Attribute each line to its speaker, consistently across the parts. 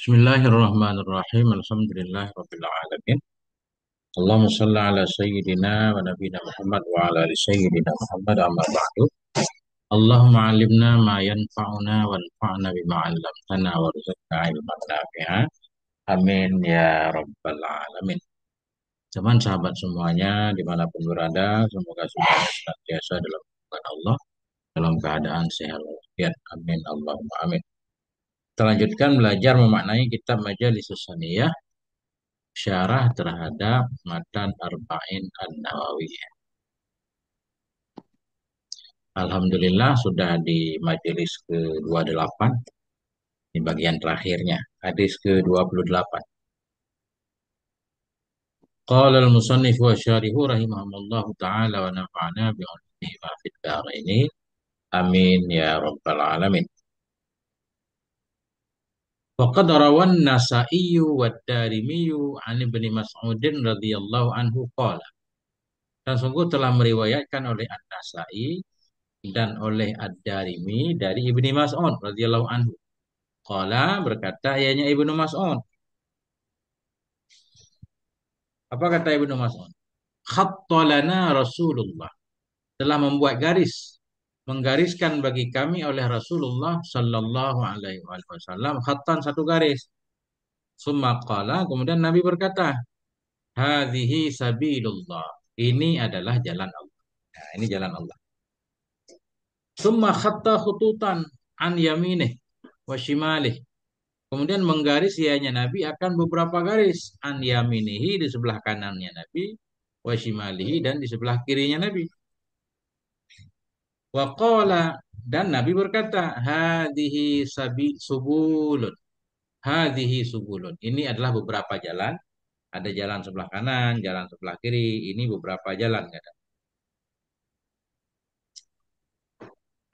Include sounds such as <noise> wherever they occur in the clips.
Speaker 1: Bismillahirrahmanirrahim. Alhamdulillahirrahmanirrahim. Allahumma salli ala sayyidina wa nabina Muhammad wa ala ala sayyidina Muhammad amma ba'du. Allahumma alimna ma yanfa'una wa wanfa'na bima wa warzuqna 'ilman nafi'a. Amin
Speaker 2: ya rabbal alamin. Teman sahabat semuanya dimanapun berada, semoga semua senantiasa dalam hubungan Allah dalam keadaan sehat Amin Allahumma amin. Kita lanjutkan belajar memaknai kitab Majelis Susaniyah
Speaker 1: syarah terhadap matan Arba'in An-Nawawi. Alhamdulillah sudah di majelis
Speaker 2: ke-28 di bagian terakhirnya, hadis ke-28. Qala al-musannif wa syarihu
Speaker 1: rahimahullah taala
Speaker 2: wa nafa'ana bi ma fid ini. Amin ya rabbal alamin. Waqad rawan Nasaiyu wa Darimiyu an Ibnu Mas'udin radhiyallahu anhu qala. Dan sungguh telah meriwayatkan oleh An-Nasa'i dan oleh Ad-Darimi dari Ibnu Mas'ud radhiyallahu anhu. Qala berkata ianya Ibnu Mas'ud. Apa kata Ibnu Mas'ud? Khattalana Rasulullah telah membuat garis menggariskan bagi kami oleh Rasulullah Shallallahu Alaihi Wasallam khatan satu garis. Sumakala kemudian Nabi berkata, hadhi sabilullah. Ini adalah jalan Allah. Nah, ini jalan Allah. Summa khatta khututan an yaminih wa shimalih. Kemudian menggaris ianya Nabi akan beberapa garis an yaminihi di sebelah kanannya Nabi wa shimalihi dan di sebelah kirinya Nabi. Waqala dan Nabi berkata, hadhihi sabi subulun. Hadhihi subulun. Ini adalah beberapa jalan. Ada jalan sebelah kanan, jalan sebelah kiri. Ini beberapa jalan. Kata.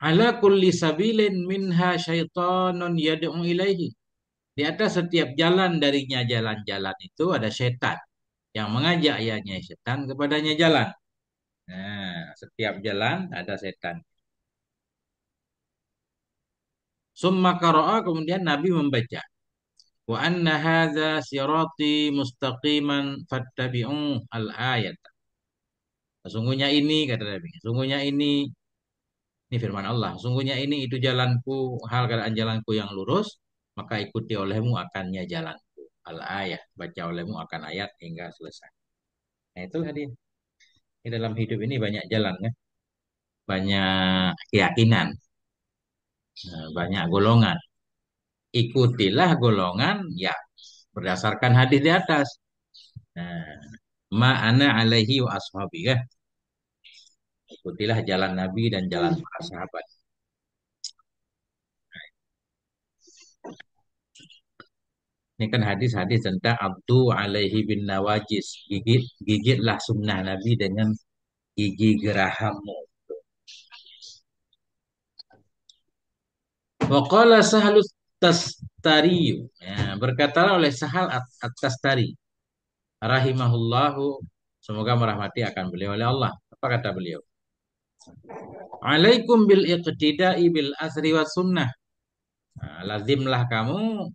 Speaker 2: Ala kulli sabilin minha syaitanun yad'u ilaihi. Di atas setiap jalan darinya jalan-jalan itu ada setan yang mengajak ayahnya setan kepadanya jalan. Nah, setiap jalan ada setan. Summa karoa kemudian Nabi membaca. Wa anna hadza sirati mustaqiman fattabi'u al ayat. Sungguhnya ini kata Nabi. Sungguhnya ini ini firman Allah. Sungguhnya ini itu jalanku, hal keadaan jalanku yang lurus, maka ikuti olehmu akannya jalanku. Al ayat, baca olehmu akan ayat hingga selesai. Nah, itu tadi. Di dalam hidup ini banyak jalan ya banyak keyakinan, eh, banyak golongan. Ikutilah golongan ya berdasarkan hadis di atas. Eh, Ma'ana alaihi wa ashabi ya. Ikutilah jalan Nabi dan jalan para sahabat. Ini kan hadis-hadis tentang abdu alaihi bin nawajis. Gigit, gigitlah sunnah Nabi dengan gigi gerahammu. Waqala sahlu tastari. Ya, berkata oleh sahal at-tastari. Rahimahullahu. Semoga merahmati akan beliau oleh Allah. Apa kata beliau? Alaikum bil iqtida'i bil asri wa sunnah. Nah, lazimlah kamu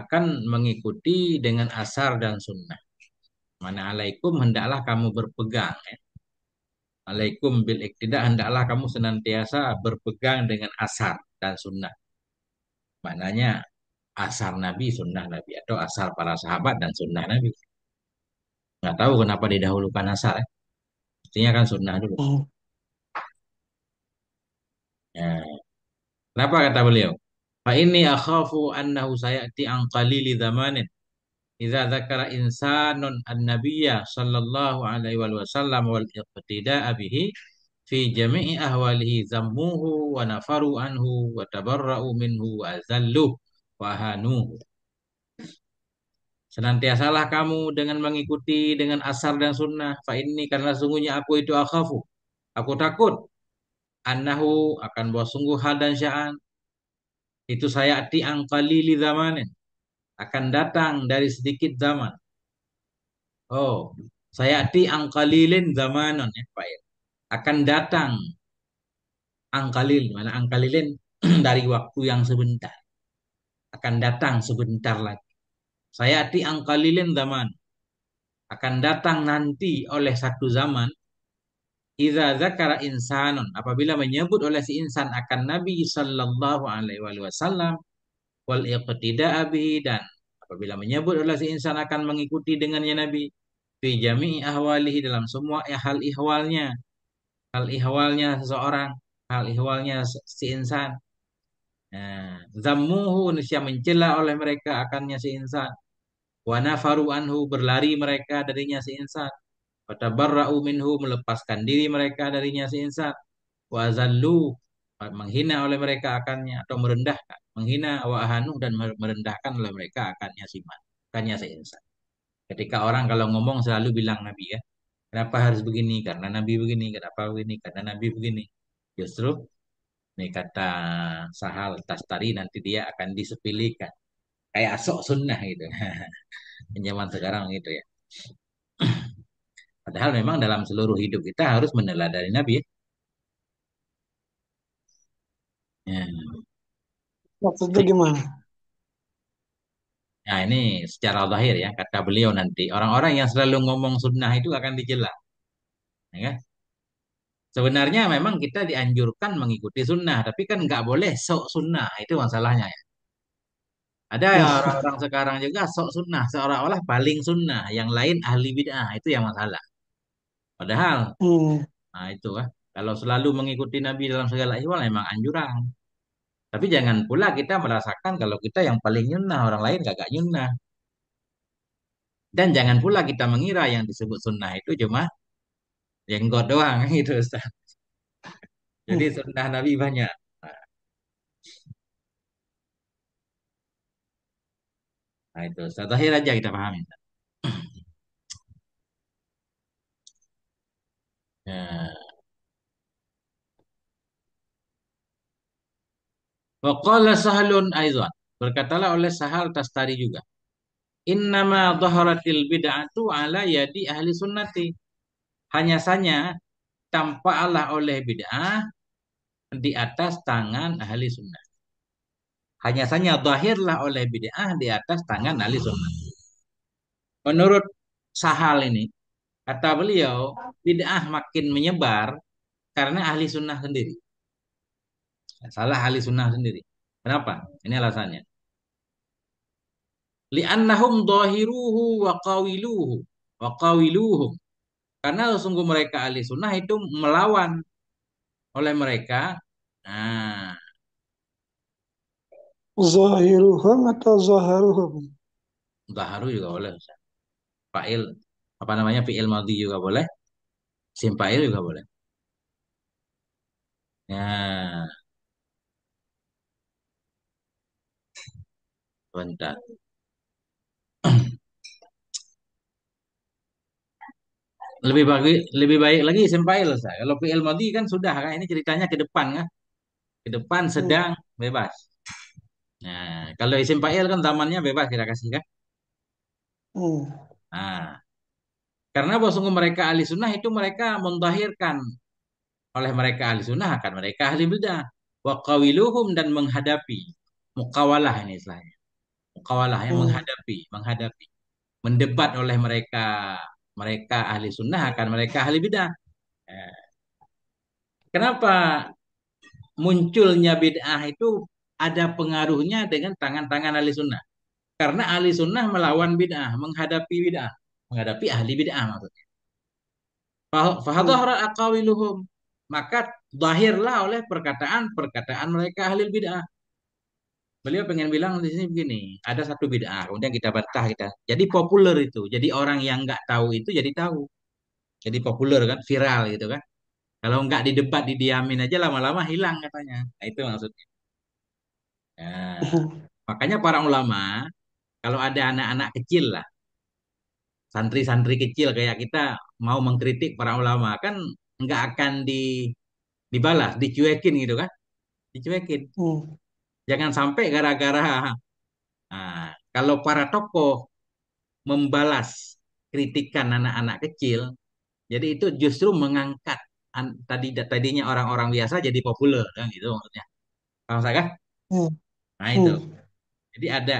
Speaker 2: akan mengikuti dengan asar dan sunnah. Mana alaikum hendaklah kamu berpegang. Ya. Alaikum bil iktidak hendaklah kamu senantiasa berpegang dengan asar dan sunnah. Maknanya asar Nabi, sunnah Nabi atau asar para sahabat dan sunnah Nabi. Nggak tahu kenapa didahulukan asar. Ya. Mestinya kan sunnah dulu. Oh. Ya. kenapa kata beliau? Fa inni akhafu annahu sayati an qalili zamanin. Idza dzakara insanun annabiyya sallallahu alaihi wa sallam wal iqtida'a bihi fi jami'i ahwalihi zammuhu wa nafaru anhu wa tabarra'u minhu wa zallu wa hanuhu. Senantiasalah kamu dengan mengikuti dengan asar dan sunnah. Fa ini karena sungguhnya aku itu akhafu. Aku takut. Annahu akan bahwa sungguh hal dan sya'an itu saya ati li zamanin akan datang dari sedikit zaman. Oh, saya ati angkalilin zamanon ya Pak ya. Akan datang angkali mana angkalilin <clears throat> dari waktu yang sebentar. Akan datang sebentar lagi. Saya ati angkalilin zaman akan datang nanti oleh satu zaman Iza zakara insanun. Apabila menyebut oleh si insan akan Nabi Sallallahu Alaihi Wasallam. Wal iqtida'a bihi dan apabila menyebut oleh si insan akan mengikuti dengannya Nabi. Fi jami'i ahwalihi dalam semua hal ihwalnya. Hal ihwalnya seseorang. Hal ihwalnya si insan. Nah, zammuhu nisya mencela oleh mereka akannya si insan. Wa nafaru anhu berlari mereka darinya si insan Fatabarra'u minhu melepaskan diri mereka darinya si insan. Wazallu menghina oleh mereka akannya atau merendahkan, menghina wa dan merendahkan oleh mereka akannya si man, akannya si insan. Ketika orang kalau ngomong selalu bilang Nabi ya, kenapa harus begini? Karena Nabi begini, kenapa begini? Karena Nabi begini. Justru ini kata Sahal Tastari nanti dia akan disepilikan. Kayak asok sunnah gitu. <laughs> Zaman sekarang gitu ya. Padahal memang dalam seluruh hidup kita harus
Speaker 1: meneladani Nabi. Ya.
Speaker 3: Maksudnya gimana?
Speaker 1: Nah ini secara zahir
Speaker 2: ya kata beliau nanti orang-orang yang selalu ngomong sunnah itu akan dicela, ya kan? Sebenarnya memang kita dianjurkan mengikuti sunnah, tapi kan nggak boleh sok sunnah itu masalahnya ya. Ada ya. orang-orang sekarang juga sok sunnah seolah-olah paling sunnah, yang lain ahli bid'ah itu yang masalah. Padahal, Hmm. nah itu lah. Kan. Kalau selalu mengikuti Nabi dalam segala ihwal memang anjuran. Tapi jangan pula kita merasakan kalau kita yang paling nyunnah, orang lain gak gak nyunnah. Dan jangan pula kita mengira yang disebut sunnah itu cuma jenggot doang <laughs> gitu Ustaz. Jadi hmm. sunnah Nabi banyak.
Speaker 1: Nah, itu Ustaz. Terakhir aja kita pahami. Ustaz. Ya.
Speaker 2: Waqala sahlun aizan. Berkatalah oleh Sahal Tastari juga. Innama dhaharatil bid'atu ala yadi ahli sunnati. Hanya saja tampaklah oleh bid'ah di atas tangan ahli sunnah. Hanya saja zahirlah oleh bid'ah di atas tangan ahli sunnah. Menurut Sahal ini, Kata beliau, bid'ah makin menyebar karena ahli sunnah sendiri. Salah ahli sunnah sendiri. Kenapa? Ini alasannya. Li'annahum dohiruhu wa qawiluhu wa qawiluhum. Karena sungguh mereka ahli sunnah itu melawan oleh mereka. Nah.
Speaker 3: Zahiruhum atau zaharuhum?
Speaker 2: Zaharu juga boleh. Fa'il apa namanya PL madhi juga boleh simpail juga
Speaker 1: boleh ya bentar lebih baik lebih baik lagi simpail
Speaker 2: saya kalau PL madhi kan sudah kan ini ceritanya ke depan kan ke depan hmm. sedang bebas nah kalau isim fa'il kan tamannya bebas kita kasih kan hmm. nah karena sungguh mereka ahli sunnah itu mereka mentahirkan oleh mereka ahli sunnah akan mereka ahli bidah. Wa qawiluhum dan menghadapi. Mukawalah ini istilahnya. Mukawalah yang hmm. menghadapi, menghadapi. Mendebat oleh mereka mereka ahli sunnah akan mereka ahli bidah. Eh. kenapa munculnya bid'ah itu ada pengaruhnya dengan tangan-tangan ahli sunnah? Karena ahli sunnah melawan bid'ah, menghadapi bid'ah menghadapi ahli bid'ah maksudnya. Fahadhara akawiluhum maka lahirlah oleh perkataan-perkataan mereka ahli bid'ah. Beliau pengen bilang di sini begini, ada satu bid'ah, kemudian kita bantah kita. Jadi populer itu, jadi orang yang nggak tahu itu jadi tahu. Jadi populer kan, viral gitu kan. Kalau nggak didebat, didiamin aja lama-lama hilang katanya. Nah, itu maksudnya. Ya. <laughs> Makanya para ulama, kalau ada anak-anak kecil lah, santri-santri kecil kayak kita mau mengkritik para ulama kan nggak akan di dibalas, dicuekin gitu kan? Dicuekin. Hmm. Jangan sampai gara-gara nah, kalau para tokoh membalas kritikan anak-anak kecil, jadi itu justru mengangkat tadi tadinya orang-orang biasa jadi populer kan gitu maksudnya. Paham saya? Kan? Hmm. Nah itu. Hmm. Jadi ada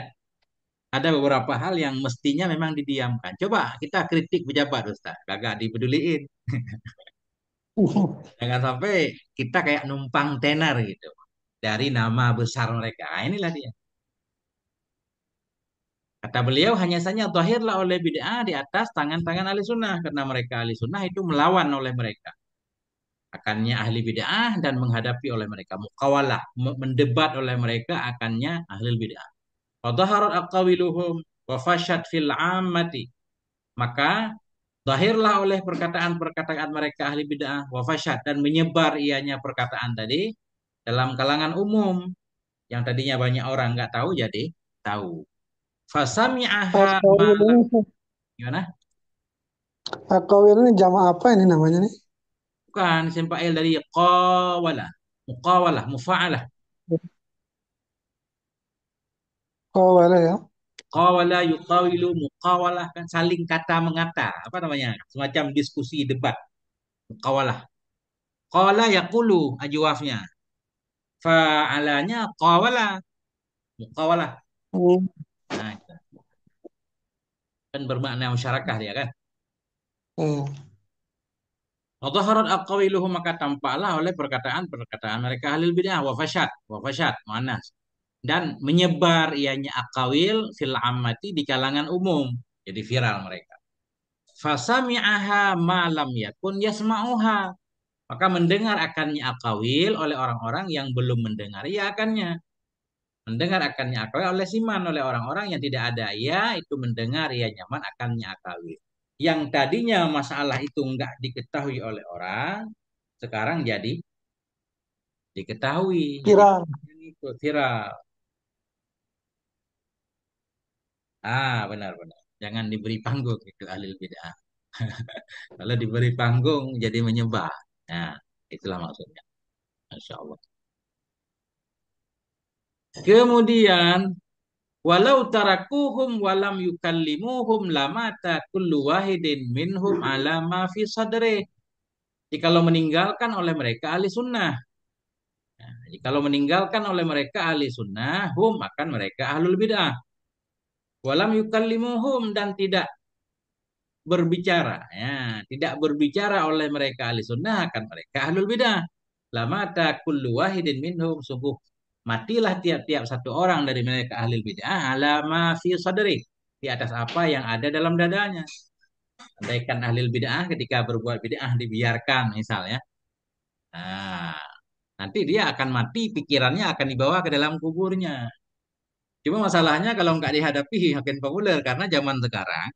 Speaker 2: ada beberapa hal yang mestinya memang didiamkan. Coba kita kritik pejabat Ustaz, kagak dipeduliin.
Speaker 1: <laughs>
Speaker 2: Jangan sampai kita kayak numpang tenar gitu dari nama besar mereka. Nah, inilah dia. Kata beliau hanya saja tohirlah oleh bid'ah di atas tangan-tangan ahli sunnah karena mereka ahli sunnah itu melawan oleh mereka. Akannya ahli bid'ah dan menghadapi oleh mereka mukawalah mendebat oleh mereka akannya ahli bid'ah. Fadaharat aqawiluhum wa fashat fil ammati maka zahirlah oleh perkataan-perkataan mereka ahli bid'ah wa fashat dan menyebar ianya perkataan tadi dalam kalangan umum yang tadinya banyak orang nggak tahu jadi tahu fasami'aha gimana
Speaker 3: ini jama apa ini namanya nih?
Speaker 2: Bukan, sempa el dari qawala, muqawalah, mufa'alah. Qawala ya. Qawala yuqawilu muqawalah kan saling kata mengata, apa namanya? Semacam diskusi debat. Muqawalah. Qala yaqulu ajwafnya. Fa'alanya qawala. Muqawalah. Hmm. Nah, kan bermakna masyarakat dia kan. Hmm. Wadhaharat aqawiluhum maka tampaklah oleh perkataan-perkataan mereka halil bidah wa fasyad, wa fasyad, manas dan menyebar ianya akawil fil amati di kalangan umum. Jadi viral mereka. fasami aha malam ya yakun yasma'uha. Maka mendengar akannya akawil oleh orang-orang yang belum mendengar ya akannya. Mendengar akannya akawil oleh siman oleh orang-orang yang tidak ada ya itu mendengar ya nyaman akannya akawil. Yang tadinya masalah itu enggak diketahui oleh orang, sekarang jadi diketahui. Viral. viral. ah benar-benar jangan diberi panggung itu alil bid'ah <laughs> kalau diberi panggung jadi menyembah nah itulah maksudnya Masya Allah kemudian walau tarakuhum walam yukallimuhum lamata kullu wahidin minhum ma fi sadri lo meninggalkan oleh mereka ahli sunnah Nah, lo meninggalkan oleh mereka ahli sunnah, hum akan mereka ahlul bid'ah. Walam yukallimuhum dan tidak berbicara. Ya, tidak berbicara oleh mereka ahli sunnah akan mereka ahlul bidah. Lama kullu wahidin minhum sungguh matilah tiap-tiap satu orang dari mereka ahli bid'ah alama fi sadri di atas apa yang ada dalam dadanya. Andaikan ahli bid'ah ketika berbuat bid'ah dibiarkan misalnya. Nah, nanti dia akan mati pikirannya akan dibawa ke dalam kuburnya. Cuma masalahnya kalau nggak dihadapi hakim populer karena zaman sekarang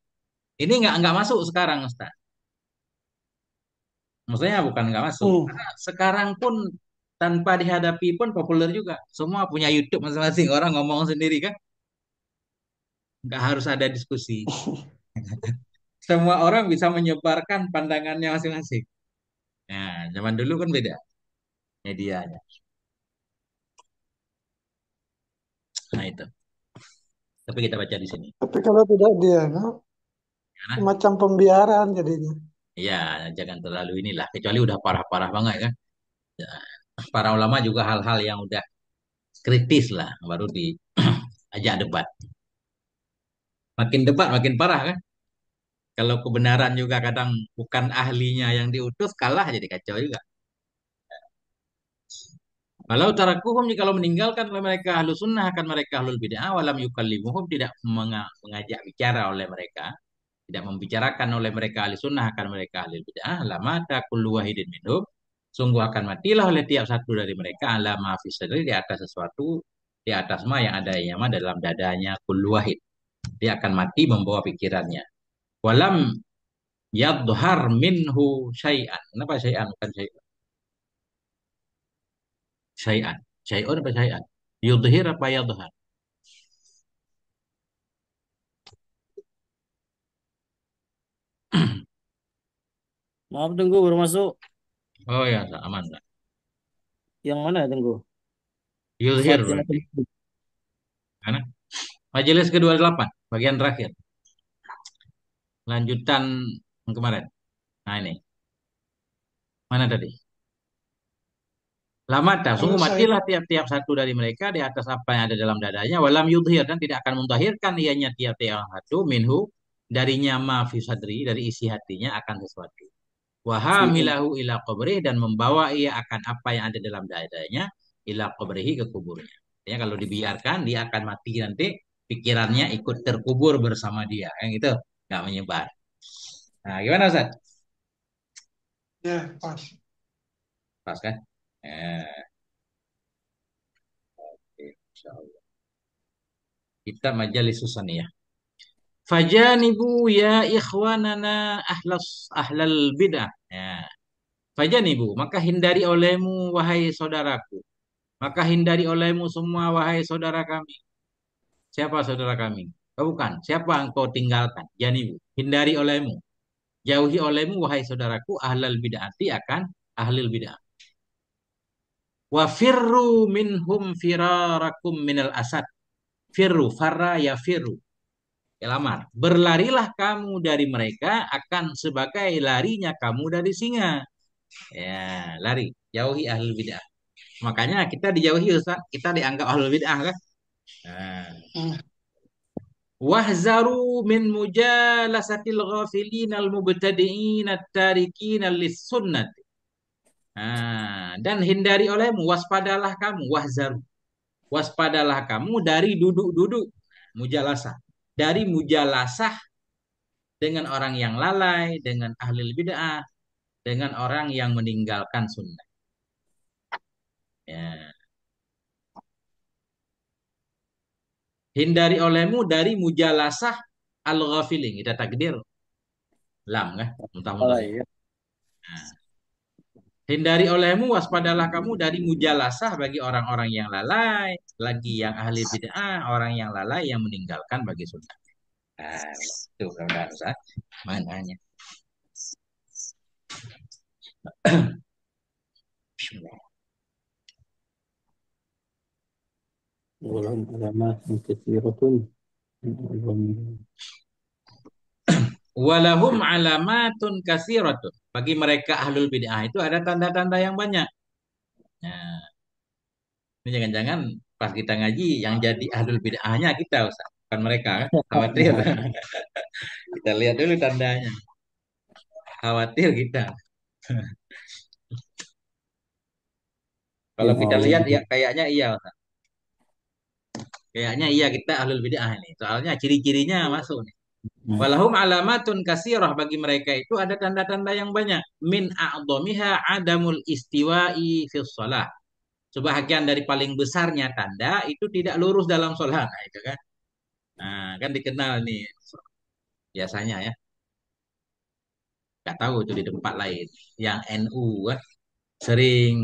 Speaker 2: ini nggak nggak masuk sekarang Ustaz. Maksudnya bukan nggak masuk. Oh. Karena sekarang pun tanpa dihadapi pun populer juga. Semua punya YouTube masing-masing orang ngomong sendiri kan. Nggak harus ada diskusi. <laughs> Semua orang bisa menyebarkan pandangannya masing-masing. Nah, zaman dulu kan beda medianya. Nah itu. Tapi kita baca di sini.
Speaker 3: Tapi kalau tidak dia, no? Karena, macam pembiaran jadinya.
Speaker 2: ya jangan terlalu inilah. Kecuali udah parah-parah banget kan. Ya, para ulama juga hal-hal yang udah kritis lah, baru di <clears throat> ajak debat. Makin debat makin parah kan. Kalau kebenaran juga kadang bukan ahlinya yang diutus, kalah jadi kacau juga. Kalau tarakuhum kalau meninggalkan oleh mereka ahlu sunnah akan mereka ahlul bid'ah walam yukallimuhum tidak mengajak bicara oleh mereka tidak membicarakan oleh mereka ahli sunnah akan mereka ahli bid'ah lama kullu wahidin minhum sungguh akan matilah oleh tiap satu dari mereka ala fi sadri di atas sesuatu di atas ma yang ada yang dalam dadanya kullu wahid dia akan mati membawa pikirannya walam yadhar minhu syai'an kenapa syai'an bukan
Speaker 1: syai'an syai'an. Syai'un apa syai'an? Yudhir apa yadhar?
Speaker 2: Maaf tunggu baru masuk. Oh ya, aman. Tak? Yang mana tunggu? Yudhir. Mana? Majelis ke-28, bagian terakhir. Lanjutan kemarin. Nah ini. Mana tadi? Lama dah sungguh matilah tiap-tiap satu dari mereka di atas apa yang ada dalam dadanya. Walam yudhir dan tidak akan mentahirkan ianya tiap-tiap satu minhu darinya ma fisadri dari isi hatinya akan sesuatu. Wahamilahu ila qabrih dan membawa ia akan apa yang ada dalam dadanya ila qabrihi ke kuburnya. Ya kalau dibiarkan dia akan mati nanti pikirannya ikut terkubur bersama dia. Yang itu
Speaker 1: nggak menyebar. Nah, gimana Ustaz? Ya, pas. Pas kan? Eh,
Speaker 2: Kita majalis susaniyah. Fajanibu ya ikhwanana ahlas ahlal bid'ah. Ya. Fajanibu, maka hindari olehmu wahai saudaraku. Maka hindari olehmu semua wahai saudara kami. Siapa saudara kami? Oh, bukan. Siapa engkau tinggalkan? Janibu, hindari olehmu. Jauhi olehmu wahai saudaraku ahlal Arti akan ahlil bid'ah. Wa firru minhum firarakum minal asad. Firru, farra ya firru. Elamar, ya, Berlarilah kamu dari mereka akan sebagai larinya kamu dari singa. Ya, lari. Jauhi ahlul bid'ah. Makanya kita dijauhi Ustaz. Kita dianggap ahlul bid'ah kan? Nah. Wahzaru min mujalasatil ghafilin al mubtadi'in at-tarikin lis sunnati Ah, dan hindari olehmu, waspadalah kamu, wahzaru. Waspadalah kamu dari duduk-duduk, mujalasah. Dari mujalasah dengan orang yang lalai, dengan ahli bid'ah, dengan orang yang meninggalkan sunnah. Ya. Hindari olehmu dari mujalasah al ghafiling Kita takdir. Lam, kan? Muntah-muntah. Oh, iya. nah. Hindari olehmu, waspadalah kamu dari mujalasah bagi orang-orang yang lalai, lagi yang ahli bid'ah, orang yang lalai yang meninggalkan bagi sunnah. Nah, itu mudah
Speaker 1: Mananya.
Speaker 3: Bismillah. ولهم علامات كثيرة
Speaker 2: Walahum alamatun kasiratun. Bagi mereka ahlul bid'ah itu ada tanda-tanda yang banyak. Nah, ini jangan-jangan pas kita ngaji yang jadi ahlul bid'ahnya kita usah. bukan mereka. Kan? <laughs> Khawatir. <laughs> kita lihat dulu tandanya. Khawatir kita.
Speaker 1: Kalau kita iya, lihat iya. ya
Speaker 2: kayaknya iya Ustaz. Kayaknya iya kita ahlul bid'ah ini. Soalnya ciri-cirinya masuk nih. Hmm. Walahum alamatun kasirah bagi mereka itu ada tanda-tanda yang banyak. Min a'domiha adamul istiwa'i fil sholah. Sebahagian dari paling besarnya tanda itu tidak lurus dalam sholat. Nah, itu kan. Nah, kan dikenal nih biasanya ya. Gak tahu itu di tempat lain. Yang NU kan eh, sering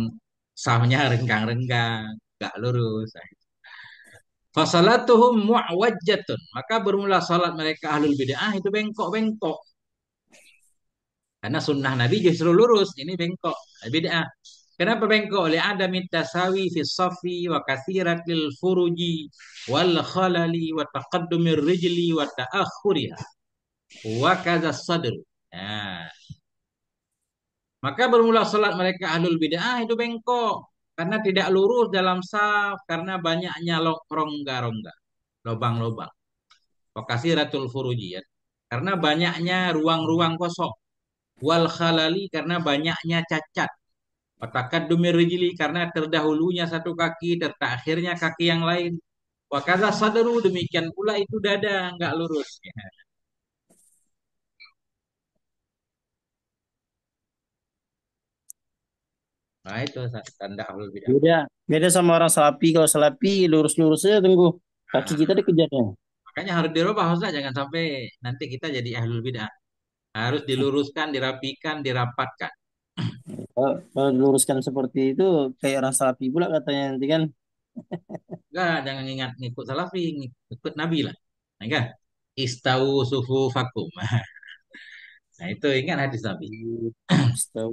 Speaker 2: sahnya <laughs> renggang-renggang, gak lurus. Nah, Fasalatuhum mu'wajjatun. Maka bermula salat mereka ahlul bid'ah itu bengkok-bengkok. Karena sunnah Nabi justru lurus. Ini bengkok. Bid'ah. Kenapa bengkok? Oleh adami tasawi fi safi wa kathiratil furuji wal khalali wa taqaddumir rijli wa ta'akhuriha. Wa kaza sadr. Nah. Maka bermula salat mereka ahlul bid'ah itu bengkok karena tidak lurus dalam saf karena banyaknya rongga-rongga lobang-lobang. lokasi ratul ya. karena banyaknya ruang-ruang kosong wal khalali karena banyaknya cacat Watakat dumir karena terdahulunya satu kaki, terakhirnya kaki yang lain.
Speaker 1: Wakaza sadaru demikian pula itu dada nggak lurus. Ya. <laughs>
Speaker 2: Nah itu tanda ahlul bidah. Beda, beda sama orang salapi. Kalau salapi lurus-lurus aja tunggu. Kaki kita dikejarnya. Makanya harus dirubah Ustaz, jangan sampai nanti kita jadi ahlul bidah. Harus diluruskan, dirapikan, dirapatkan. Kalau, diluruskan seperti itu kayak orang salapi pula katanya nanti kan. <laughs> Enggak, jangan ingat ngikut salafi, ngikut nabi lah. Nah, enggak. Istau sufu fakum. <laughs> Nah itu ingat hadis nabi. Istau.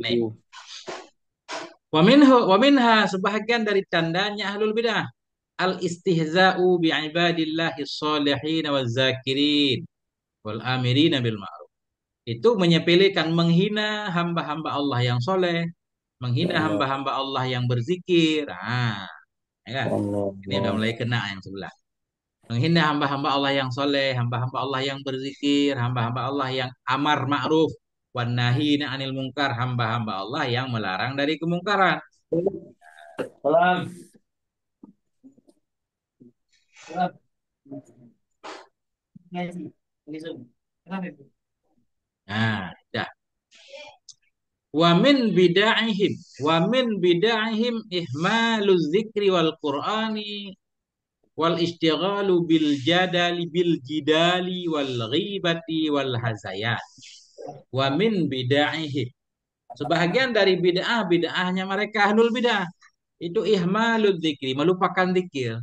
Speaker 2: Wa minhu wa minha sebahagian dari tandanya ahlul bidah al istihza'u bi ibadillahi sholihin waz zakirin wal amirin bil ma'ruf. Itu menyepelekan menghina hamba-hamba Allah yang soleh, menghina ya, ya. hamba-hamba Allah yang berzikir. Ah, ya kan? Ini udah mulai kena yang sebelah. Menghina hamba-hamba Allah yang soleh, hamba-hamba Allah yang berzikir, hamba-hamba Allah yang amar ma'ruf, wanahina anil mungkar hamba-hamba Allah yang melarang
Speaker 1: dari kemungkaran. Salam.
Speaker 2: Nah, dah. Wa min bid'ahim wa min bid'ahim ihmalu dzikri wal Qur'ani wal istighalu bil jadali bil jidali wal ghibati wal hazayat wa min bida'ihi. Sebagian dari bid'ah bid'ahnya mereka ahlul bid'ah itu ihmalul dzikri, melupakan dzikir,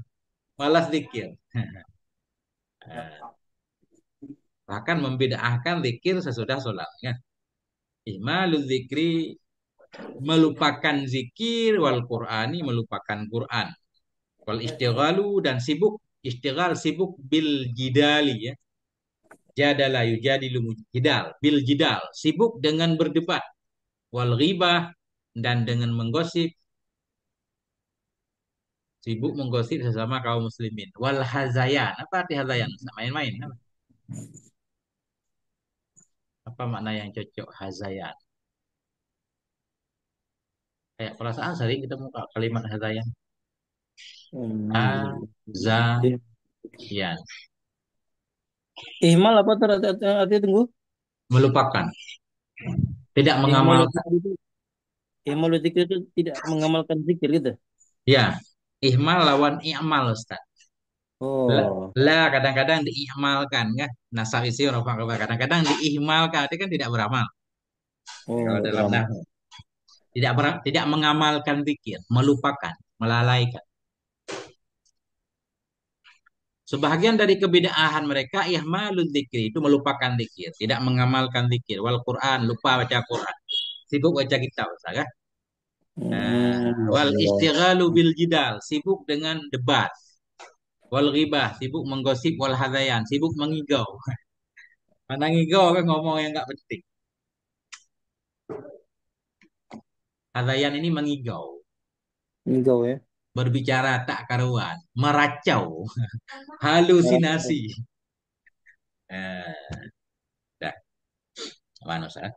Speaker 2: malas dzikir. <laughs> Bahkan membid'ahkan dzikir sesudah sholatnya. Ihmalul dzikri melupakan zikir wal Qur'ani melupakan Qur'an. Wal istighalu dan sibuk istighal sibuk bil jidali ya jadala yujadilu jidal bil jidal sibuk dengan berdebat wal ghibah dan dengan menggosip sibuk menggosip sesama kaum muslimin wal hazayan apa arti hazayan main-main apa? apa makna yang cocok hazayan kayak perasaan sering kita muka kalimat hazayan
Speaker 1: hmm. hazayan
Speaker 2: Ihmal eh, apa artinya tunggu? Melupakan.
Speaker 1: Tidak eh, mengamalkan.
Speaker 2: Ihmal eh, zikir itu tidak mengamalkan zikir gitu? Ya. Ihmal lawan i'mal Ustaz. Oh. Lah kadang-kadang diihmalkan kan. Nasab isi rofa kadang-kadang diihmalkan itu kan tidak beramal.
Speaker 1: Oh, Kalau dalam nah,
Speaker 2: Tidak ber, tidak mengamalkan zikir, melupakan, melalaikan. Sebahagian dari kebidaahan mereka ihmalud dzikir itu melupakan dzikir, tidak mengamalkan dzikir. Wal Quran lupa baca Quran. Sibuk baca kitab, ya?
Speaker 1: Hmm, uh, wal istighalu
Speaker 2: bil jidal, sibuk dengan debat. Wal ghibah, sibuk menggosip wal hadayan, sibuk mengigau. Mana <laughs> ngigau kan ngomong yang enggak penting. Hadayan ini mengigau. Mengigau ya berbicara tak karuan, meracau,
Speaker 1: <laughs> halusinasi. <laughs> Eh, dah. Mana sah? Eh.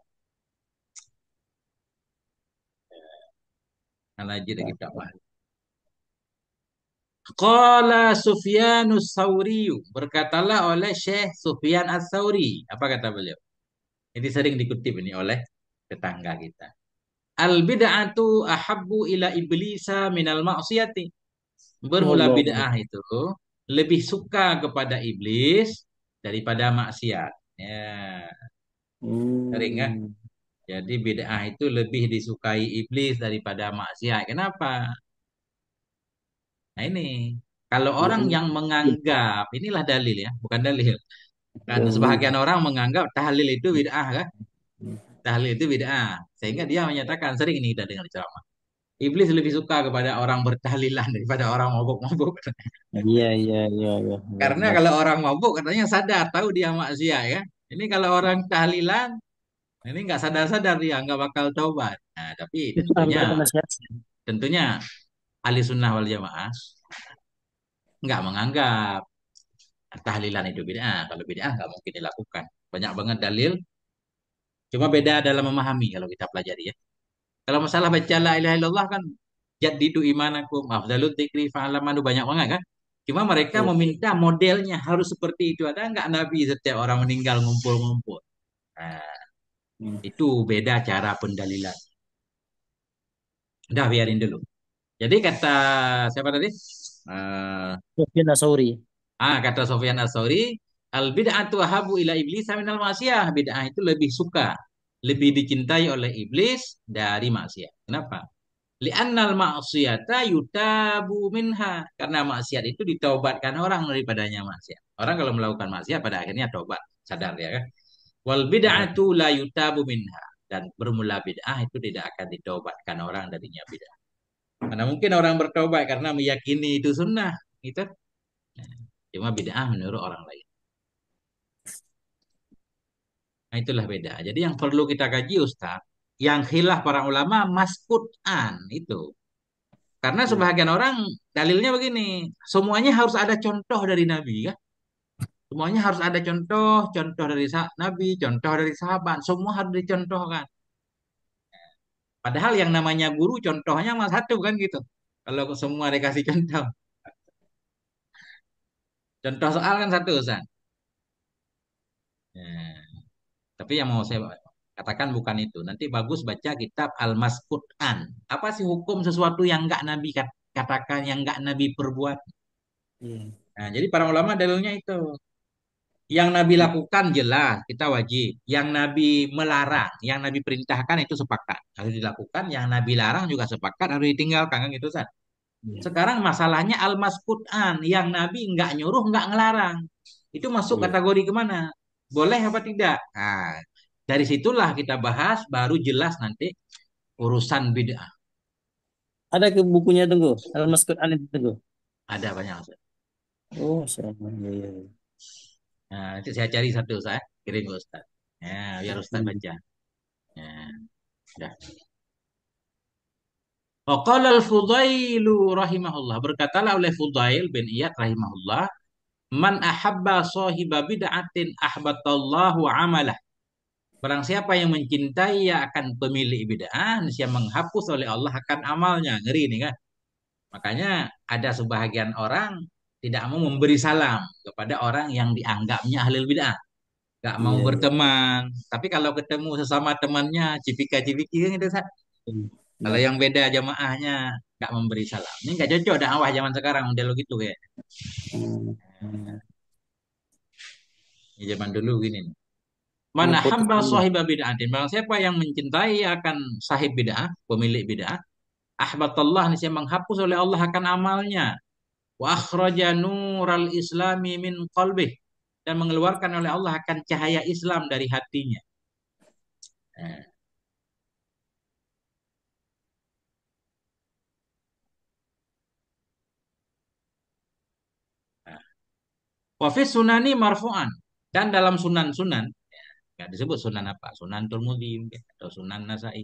Speaker 1: Eh, lanjut lagi tak paham. Qala
Speaker 2: Sufyan Sauri berkatalah oleh Syekh Sufyan As-Sauri. Apa kata beliau? Ini sering dikutip ini oleh tetangga kita. Al bid'atu ahabbu ila iblisa minal ma'siyati. Bermula bid'ah itu lebih suka kepada iblis daripada maksiat. Ya.
Speaker 1: Hmm. Sering kan?
Speaker 2: Hmm. Jadi bid'ah itu lebih disukai iblis daripada maksiat. Kenapa? Nah ini, kalau orang hmm. yang menganggap, inilah dalil ya, bukan dalil. Kan sebagian orang menganggap tahlil itu bid'ah kan? tahlil itu bid'ah. Sehingga dia menyatakan sering ini kita dengar ceramah. Iblis lebih suka kepada orang bertahlilan daripada orang mabuk-mabuk.
Speaker 1: Iya, iya, iya, iya. Karena kalau orang
Speaker 2: mabuk katanya sadar, tahu dia maksiat ya. Ini kalau orang tahlilan ini nggak sadar-sadar dia nggak bakal taubat. Nah, tapi tentunya tentunya ahli sunnah wal jamaah nggak menganggap tahlilan itu bid'ah. Kalau beda nggak mungkin dilakukan. Banyak banget dalil Cuma beda dalam memahami kalau kita pelajari ya. Kalau masalah baca la ilaha illallah kan jadidu imanakum afdalud dzikri fa'alamanu banyak banget kan. Cuma mereka oh. meminta modelnya harus seperti itu. Ada nggak Nabi setiap orang meninggal ngumpul-ngumpul? Nah, hmm. Itu beda cara pendalilan. Udah biarin dulu. Jadi kata siapa tadi? Uh, eh,
Speaker 1: Sofian Asauri.
Speaker 2: Ah, kata Sofian Asauri, Al bid'atu habu ila iblis minal maksiyah. Bid'ah itu lebih suka, lebih dicintai oleh iblis dari maksiat. Kenapa? Li'annal ma'siyata yutabu minha. Karena maksiat itu ditaubatkan orang daripadanya maksiat. Orang kalau melakukan maksiat pada akhirnya taubat, sadar ya kan. Wal bid'atu la yutabu minha. Dan bermula bid'ah itu tidak akan ditaubatkan orang darinya bid'ah. Karena mungkin orang bertobat karena meyakini itu sunnah, gitu. Cuma bid'ah menurut orang lain. Nah, itulah beda. Jadi yang perlu kita kaji Ustaz, yang khilaf para ulama maskutan itu. Karena iya. sebagian orang dalilnya begini, semuanya harus ada contoh dari Nabi ya. Semuanya harus ada contoh, contoh dari Nabi, contoh dari sahabat, semua harus dicontohkan. Padahal yang namanya guru contohnya mas satu kan gitu. Kalau semua dikasih <laughs> contoh. Contoh soal kan satu Ustaz. Ya. Tapi yang mau saya katakan bukan itu. Nanti bagus baca kitab al masqutan Apa sih hukum sesuatu yang enggak Nabi katakan, yang enggak Nabi perbuat?
Speaker 1: Hmm. Nah, jadi para ulama
Speaker 2: dalilnya itu. Yang Nabi iya. lakukan jelas, kita wajib. Yang Nabi melarang, yang Nabi perintahkan itu sepakat. Harus dilakukan, yang Nabi larang juga sepakat, harus ditinggalkan. Kan gitu, San. Iya. Sekarang masalahnya al masqutan Yang Nabi enggak nyuruh, enggak ngelarang. Itu masuk kategori kemana? Boleh apa tidak? Nah, dari situlah kita bahas baru jelas nanti urusan bid'ah. Ada ke bukunya tunggu, Al-Mas Quran tunggu. Ada banyak. Oh, saya iya, iya. Nah, saya cari satu saya kirim ke Ustaz. Ya, biar Ustaz hmm. baca. Ya. Sudah. fudailu al-Fudail rahimahullah. Berkatalah oleh Fudail bin Iyad rahimahullah, Man ahabba sahiba bid'atin ahbatallahu amalah. Barang siapa yang mencintai ya akan pemilik bid'ah, Siapa menghapus oleh Allah akan amalnya. Ngeri ini kan. Makanya ada sebahagian orang tidak mau memberi salam kepada orang yang dianggapnya ahli bid'ah. Gak mau yeah. berteman. Tapi kalau ketemu sesama temannya, cipika-cipiki kan gitu, Ustaz.
Speaker 1: Yeah. Kalau yang
Speaker 2: beda jamaahnya, gak memberi salam. Ini gak cocok awah zaman sekarang, udah lo gitu kayak. Hmm. Ya, zaman dulu gini Mana hamba sahib bid'ah bid'atin. Barang siapa yang mencintai akan sahib bid'ah, pemilik bid'ah, ahbatallah niscaya menghapus oleh Allah akan amalnya. Wa akhraja nural islami min qalbih dan mengeluarkan oleh Allah akan cahaya Islam dari
Speaker 1: hatinya. Eh.
Speaker 2: Wafis sunani marfu'an. Dan dalam sunan-sunan, ya, disebut sunan apa, sunan Turmudi atau sunan Nasai.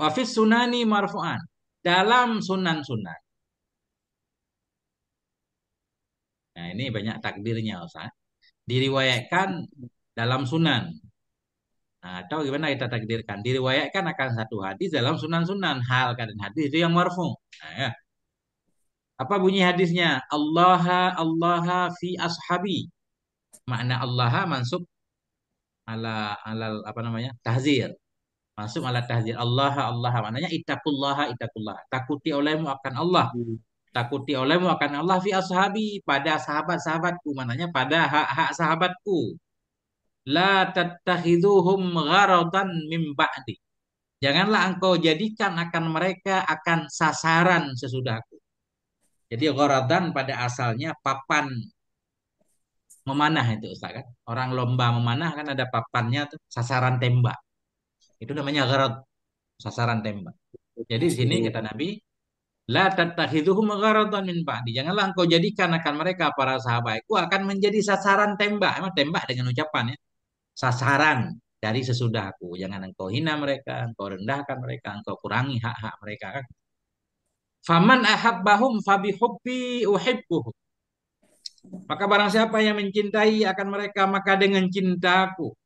Speaker 2: Wafis sunani marfu'an. Dalam sunan-sunan. Nah ini banyak takdirnya Ustaz. Diriwayatkan dalam sunan. Nah, atau gimana kita takdirkan? Diriwayatkan akan satu hadis dalam sunan-sunan. Hal kadang hadis itu yang marfu. Nah, ya. Apa bunyi hadisnya? Allah Allah fi ashabi. Makna Allah masuk ala alal apa namanya? tahzir. masuk ala tahzir. Allah Allah maknanya ittaqullah ittaqullah. Takuti olehmu akan Allah. Hmm. Takuti olehmu akan Allah fi ashabi pada sahabat-sahabatku maknanya pada hak-hak sahabatku. La tattakhiduhum gharadan mim ba'di. Janganlah engkau jadikan akan mereka akan sasaran sesudahku jadi gharadan pada asalnya papan memanah itu Ustaz kan. Orang lomba memanah kan ada papannya tuh sasaran tembak. Itu namanya gharad, sasaran tembak. Jadi di sini kata Nabi, la tattakhiduhum gharadan min ba'di. Janganlah engkau jadikan akan mereka para sahabatku akan menjadi sasaran tembak. Emang tembak dengan ucapan ya. Sasaran dari sesudahku. Jangan engkau hina mereka, engkau rendahkan mereka, engkau kurangi hak-hak mereka. Kan? Faman ahabbahum fabi hubbi uhibbuh. Maka barang siapa yang mencintai akan mereka maka dengan cintaku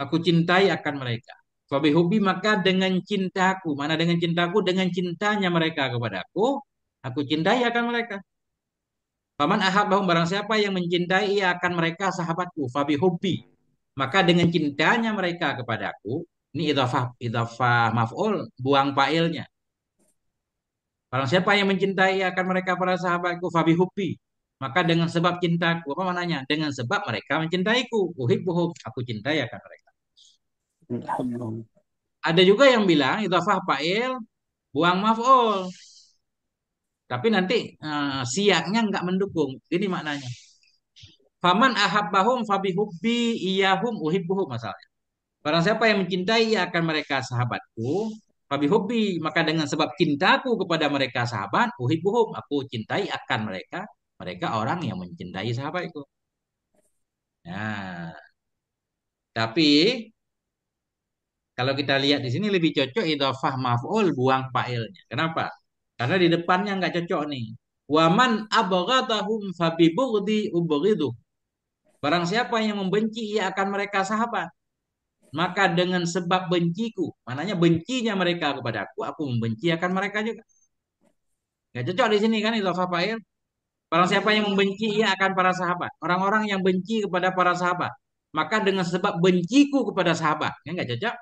Speaker 2: aku cintai akan mereka. Fabi hubbi maka dengan cintaku. Mana dengan cintaku? Dengan cintanya mereka kepadaku aku cintai akan mereka. Faman ahabbahum barang siapa yang mencintai akan mereka sahabatku fabi hubbi maka dengan cintanya mereka kepadaku ini idhafah idhafah maf'ul buang failnya Barang siapa yang mencintai akan mereka para sahabatku fabi hubbi. Maka dengan sebab cintaku. Apa maknanya? Dengan sebab mereka mencintaiku. Uhibbuhum. Aku cintai akan mereka. Ada juga yang bilang itu idhafah fa'il buang maf'ul. Tapi nanti uh, siaknya nggak mendukung. Ini maknanya. Faman Bahum, fabi hubbi iyahum uhibbuhum masalahnya. Barang siapa yang mencintai akan mereka sahabatku, Fabi hobi maka dengan sebab cintaku kepada mereka sahabat, uhibuhum aku cintai akan mereka, mereka orang yang mencintai sahabatku. Nah, tapi kalau kita lihat di sini lebih cocok itu maf'ul buang fa'ilnya. Kenapa? Karena di depannya nggak cocok nih. Waman abghatahum fabi bughdi ubghidu. Barang siapa yang membenci ia akan mereka sahabat, maka dengan sebab benciku, maknanya bencinya mereka kepada aku, aku membenci akan mereka juga. Gak cocok di sini kan Ilofa fa'il. Barang siapa yang membenci ia akan para sahabat. Orang-orang yang benci kepada para sahabat. Maka dengan sebab benciku kepada sahabat. Ya, gak cocok.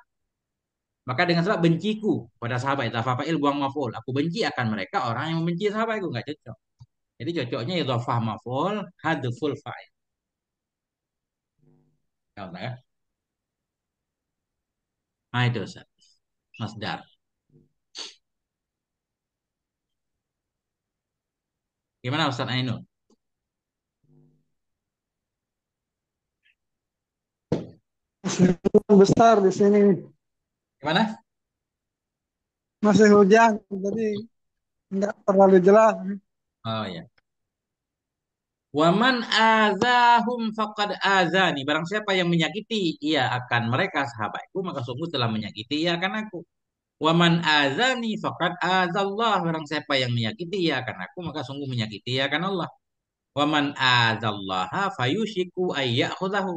Speaker 2: Maka dengan sebab benciku kepada sahabat. Ilofa fa'il buang maful. Aku benci akan mereka orang yang membenci sahabat, sahabatku. Gak cocok. Jadi cocoknya Ilofa
Speaker 1: maful hadful fa'il. Tahu tak ya? Ah, itu Ustaz. Masdar. Gimana Ustaz Ainul?
Speaker 3: besar di sini. Gimana? Masih hujan, jadi nggak terlalu jelas.
Speaker 1: Oh ya.
Speaker 2: Waman azahum fakad azani. Barang siapa yang menyakiti ia akan mereka sahabatku maka sungguh telah menyakiti ia akan aku. Waman azani fakad azallah. Barang siapa yang menyakiti ia akan aku maka sungguh menyakiti ia akan Allah. Waman azallah fayushiku ayyakhudahu.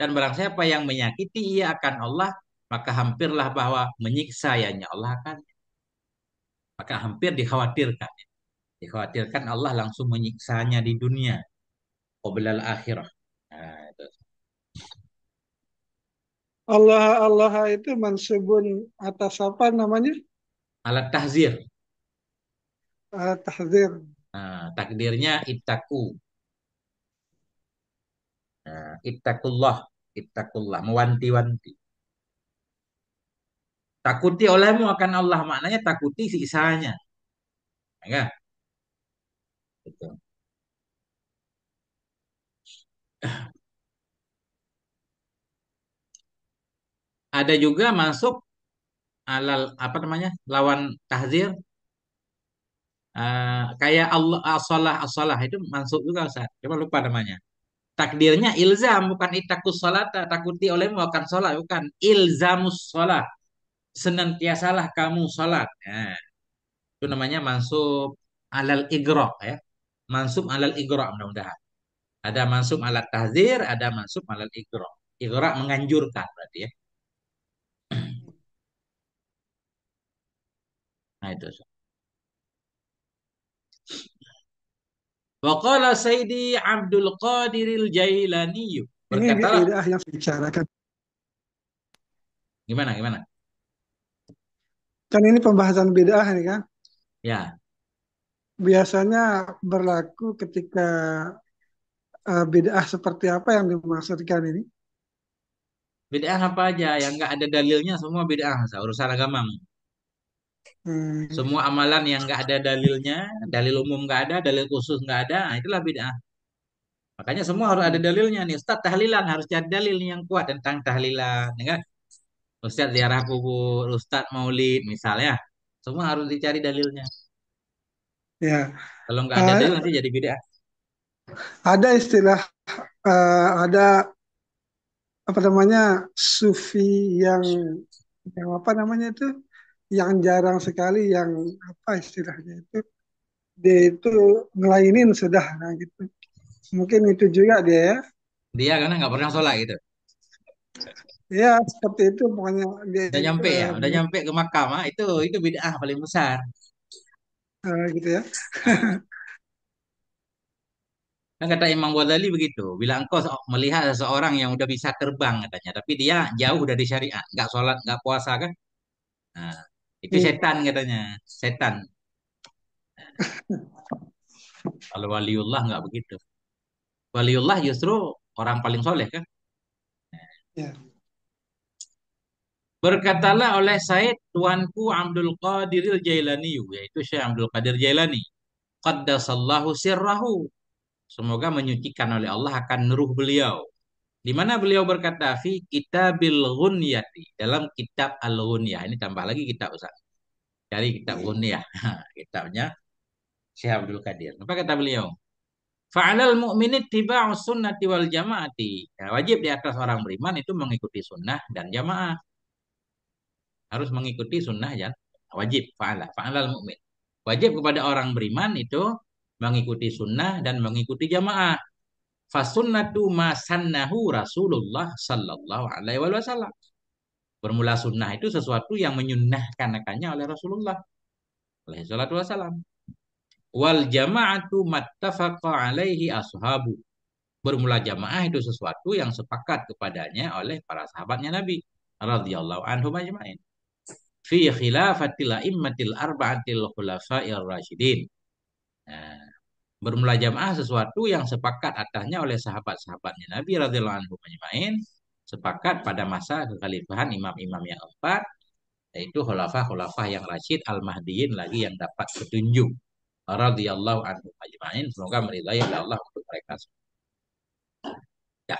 Speaker 2: Dan barang siapa yang menyakiti ia akan Allah maka hampirlah bahwa menyiksa ianya Allah akan. Maka hampir dikhawatirkan. Dikhawatirkan Allah langsung menyiksanya di dunia qoblal akhirah. Nah, itu.
Speaker 3: Allah Allah itu mansubun atas apa namanya?
Speaker 2: Alat tahzir.
Speaker 3: Alat tahzir.
Speaker 2: Nah, takdirnya ittaku. Nah, ittakullah, ittakullah, mewanti-wanti. Takuti olehmu akan Allah maknanya takuti sisanya.
Speaker 1: Enggak? Ya kan? Gitu
Speaker 2: ada juga masuk alal apa namanya lawan tahzir uh, kayak Allah asalah asalah itu masuk juga Ustaz. Coba lupa namanya. Takdirnya ilzam bukan itakus salat, takuti olehmu akan salat bukan ilzamus salat. Senantiasalah kamu salat. Nah, itu namanya masuk alal igra ya. Masuk alal igra mudah-mudahan. Ada masuk alat tahzir, ada masuk alat igra. Igra menganjurkan
Speaker 1: berarti ya. <clears throat> Nah itu. Waqala
Speaker 2: Sayyidi Abdul Qadiril Jailani. Berkata, Ini
Speaker 3: yang dibicarakan. Gimana, gimana? Kan ini pembahasan bid'ah nih kan? Ya. Biasanya berlaku ketika uh, bid'ah seperti apa yang dimaksudkan ini?
Speaker 2: Bid'ah apa aja yang nggak ada dalilnya semua bid'ah, urusan agama. Hmm. Semua amalan yang nggak ada dalilnya, dalil umum nggak ada, dalil khusus nggak ada, nah, itulah bid'ah. Makanya semua harus ada dalilnya nih. Ustaz tahlilan harus cari dalil yang kuat tentang tahlilan, ya kan? Ustaz ziarah kubur, Ustaz maulid misalnya. Semua harus dicari dalilnya. Ya. Kalau nggak ada uh, dalil nanti jadi bid'ah
Speaker 3: ada istilah uh, ada apa namanya sufi yang yang apa namanya itu yang jarang sekali yang apa istilahnya itu dia itu ngelainin sudah nah gitu mungkin itu juga dia ya
Speaker 2: dia karena nggak pernah sholat gitu
Speaker 3: ya seperti itu pokoknya dia udah itu, nyampe ya udah nyampe
Speaker 2: ke makam itu itu bid'ah paling besar
Speaker 3: uh, gitu ya <laughs>
Speaker 2: Kan kata Imam Ghazali begitu. Bila engkau melihat seseorang yang udah bisa terbang katanya, tapi dia jauh dari syariat, nggak sholat, nggak puasa kan? Nah, itu iya. setan katanya, setan. Kalau waliullah nggak begitu. Waliullah justru orang paling soleh kan? Iya. Berkatalah oleh Said tuanku Abdul Qadir Jailani yaitu Syekh Abdul Qadir Jailani. Qaddasallahu sirrahu Semoga menyucikan oleh Allah akan ruh beliau. Di mana beliau berkata fi kitabil ghunyati dalam kitab al ghunyah ini tambah lagi kita usah cari kitab iya. ghunyah, <laughs> kitabnya Syekh Abdul Qadir. Apa kata beliau? Fa'alal mu'mini tiba'u sunnati wal jama'ati. Ya, wajib di atas orang beriman itu mengikuti sunnah dan jamaah. Harus mengikuti sunnah ya. Wajib fa'ala. Fa'alal mu'min. Wajib kepada orang beriman itu mengikuti sunnah dan mengikuti jamaah. Fasunnatu masannahu Rasulullah sallallahu alaihi wasallam. Bermula sunnah itu sesuatu yang menyunnahkan akannya oleh Rasulullah alaihi salatu wasallam. Wal jama'atu mattafaqa alaihi ashabu. Bermula jamaah itu sesuatu yang sepakat kepadanya oleh para sahabatnya Nabi radhiyallahu anhum ajma'in. Fi khilafatil a'immatil arba'atil khulafa'ir rasyidin bermula jamaah sesuatu yang sepakat atasnya oleh sahabat-sahabatnya Nabi radhiyallahu anhu majma'in sepakat pada masa kekhalifahan imam-imam yang empat yaitu khulafah-khulafah yang rasyid al-mahdiyin lagi yang dapat petunjuk radhiyallahu anhu majma'in semoga meridai oleh Allah untuk
Speaker 1: mereka semua. Ya.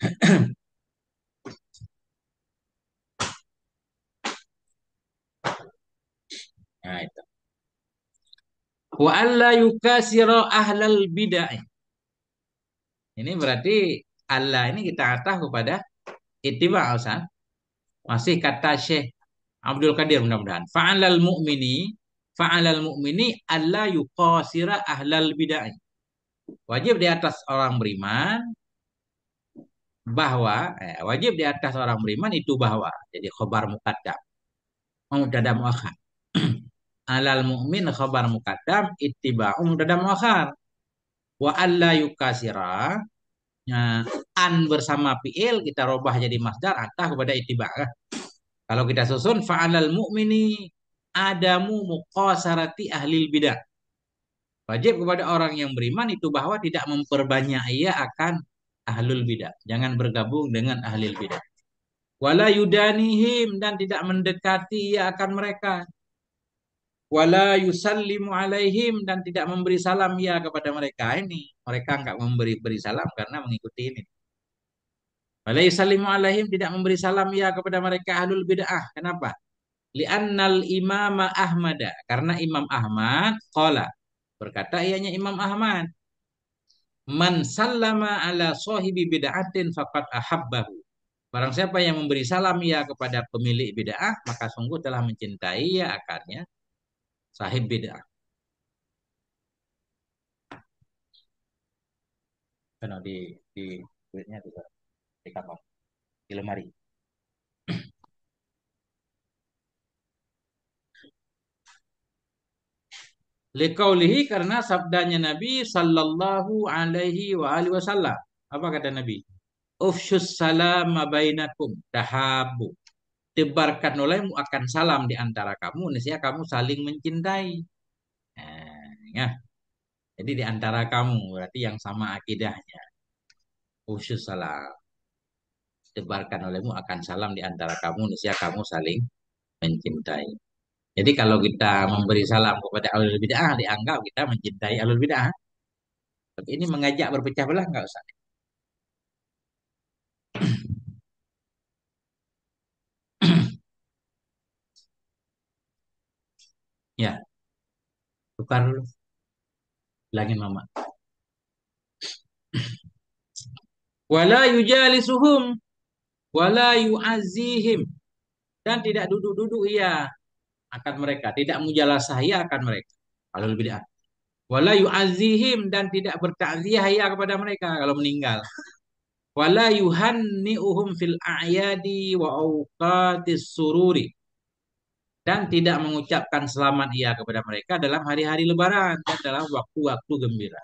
Speaker 1: <clears throat> Nah, itu.
Speaker 2: Wa alla yukasira ahlal bid'ah. Ini berarti Allah ini kita atah kepada ittiba Ustaz. Masih kata Syekh Abdul Qadir mudah-mudahan. Fa'alal mu'mini fa'alal mu'mini alla yukasira ahlal bid'ah. Wajib di atas orang beriman bahwa eh, wajib di atas orang beriman itu bahwa jadi khobar mukaddam mubtada akhir <clears throat> alal mu'min khabar mukaddam ittiba'u mudadam akhar wa alla yukasira ya, an bersama fi'il kita robah jadi masdar atah kepada ittiba' kalau kita susun fa'alal mu'mini adamu muqasarati ahlil bidah wajib kepada orang yang beriman itu bahwa tidak memperbanyak ia akan ahlul bidah jangan bergabung dengan ahlul bidah wala yudanihim dan tidak mendekati ia akan mereka wala yusallimu alaihim dan tidak memberi salam ya kepada mereka ini mereka enggak memberi beri salam karena mengikuti ini wala yusallimu alaihim tidak memberi salam ya kepada mereka ahlul bid'ah kenapa li'annal imama ahmada karena imam ahmad qala berkata ianya imam ahmad man sallama ala sahibi bid'atin faqad ahabbahu barang siapa yang memberi salam ya kepada pemilik bid'ah maka sungguh telah mencintai ya akarnya sahib bid'ah.
Speaker 1: Karena di di duitnya juga di kamar di lemari.
Speaker 2: Lekaulihi karena sabdanya Nabi sallallahu alaihi wa alihi wasallam. Apa kata Nabi? Ufshus salam bainakum tahabu tebarkan olehmu akan salam di antara kamu, niscaya kamu saling mencintai. Nah, ya. jadi di antara kamu berarti yang sama akidahnya. Khusus salam. Tebarkan olehmu akan salam di antara kamu, niscaya kamu saling mencintai. Jadi kalau kita memberi salam kepada alul bid'ah dianggap kita mencintai alul bid'ah. Tapi ini mengajak berpecah belah enggak usah.
Speaker 1: Ya, tukar dulu. Bilangin mama. <clears throat>
Speaker 2: Wala yujalisuhum. Wala yu'azihim. Dan tidak duduk-duduk ia akan mereka. Tidak mujalasah ia akan mereka. Kalau lebih dekat. Wala yu'azihim. Dan tidak bertakziah ia kepada mereka kalau meninggal. Wala yuhanni'uhum fil a'yadi wa awqatis sururi dan tidak mengucapkan selamat ia ya kepada mereka dalam hari-hari lebaran dan dalam waktu-waktu gembira.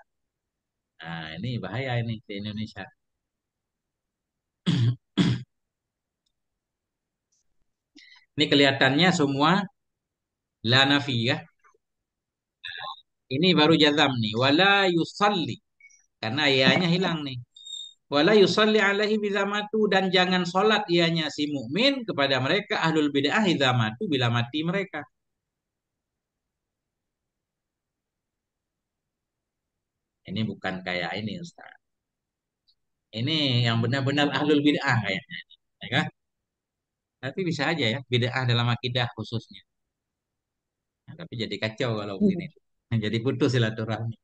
Speaker 2: Nah, ini bahaya ini di Indonesia. <clears throat> ini kelihatannya semua lanafi ya. Ini baru jazam nih, wala yusalli. Karena ayahnya hilang nih wala yusalli alaihi bizamatu dan jangan sholat ianya si mukmin kepada mereka ahlul bid'ah izamatu bila mati mereka. Ini bukan kayak ini Ustaz. Ini yang benar-benar ahlul bid'ah kayaknya. Ya kan? Tapi bisa aja ya, bid'ah dalam akidah khususnya. Nah, tapi jadi kacau kalau begini. Hmm. <laughs> Jadi putus silaturahmi.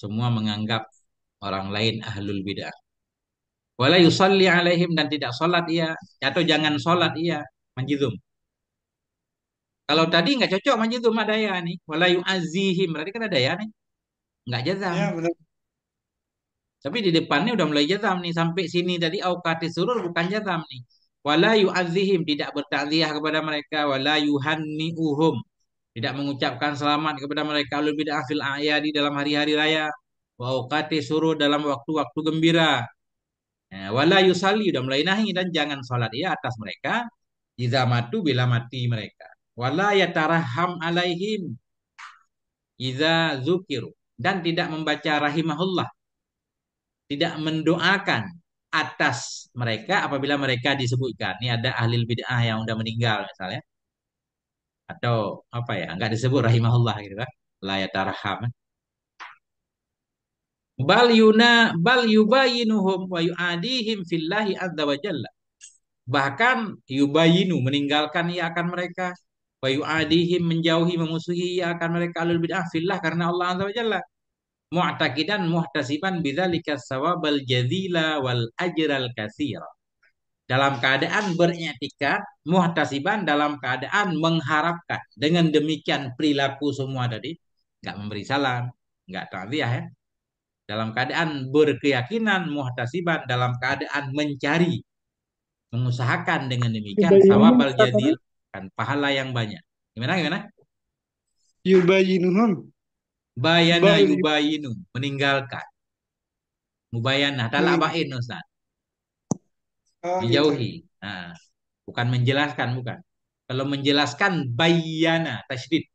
Speaker 2: Semua menganggap orang lain ahlul bid'ah. Wala yusalli alaihim dan tidak sholat ia. Atau jangan sholat ia. Manjidum. Kalau tadi nggak cocok manjidum ada ya nih. Wala yu'azihim. Berarti kan ada ya nih. Nggak jazam. Ya, benar. Tapi di depannya udah mulai jazam nih. Sampai sini tadi awkati surur bukan jazam nih. Wala yu'azihim. Tidak bertakziah kepada mereka. Wala yuhanni'uhum. Tidak mengucapkan selamat kepada mereka. Lebih bid'ah fil a'ya di dalam hari-hari raya Waukati suruh dalam waktu-waktu gembira. Eh, wala yusalli udah mulai nahi dan jangan sholat ya atas mereka. Iza matu bila mati mereka. Wala yataraham alaihim. Iza zukiru. Dan tidak membaca rahimahullah. Tidak mendoakan atas mereka apabila mereka disebutkan. Ini ada ahli bid'ah yang sudah meninggal misalnya. Atau apa ya, Enggak disebut rahimahullah gitu kan. La Eh bal yuna bal yubayinuhum wa yuadihim fillahi azza wa jalla bahkan yubayinu meninggalkan ia akan mereka wa yuadihim menjauhi memusuhi ia akan mereka alul bid'ah fillah karena Allah azza wa jalla mu'taqidan muhtasiban bidzalika sawabal jazila wal ajral katsira dalam keadaan beriktikad muhtasiban dalam keadaan mengharapkan dengan demikian perilaku semua tadi nggak memberi salam nggak taziyah ya dalam keadaan berkeyakinan muhtasiban dalam keadaan mencari mengusahakan dengan demikian sawabal jadil kan pahala yang banyak gimana gimana
Speaker 3: yubayinuhum bayana
Speaker 2: yubayinu meninggalkan mubayana adalah bain Ustaz oh, iya, dijauhi iya. nah bukan menjelaskan bukan kalau menjelaskan bayana tasdid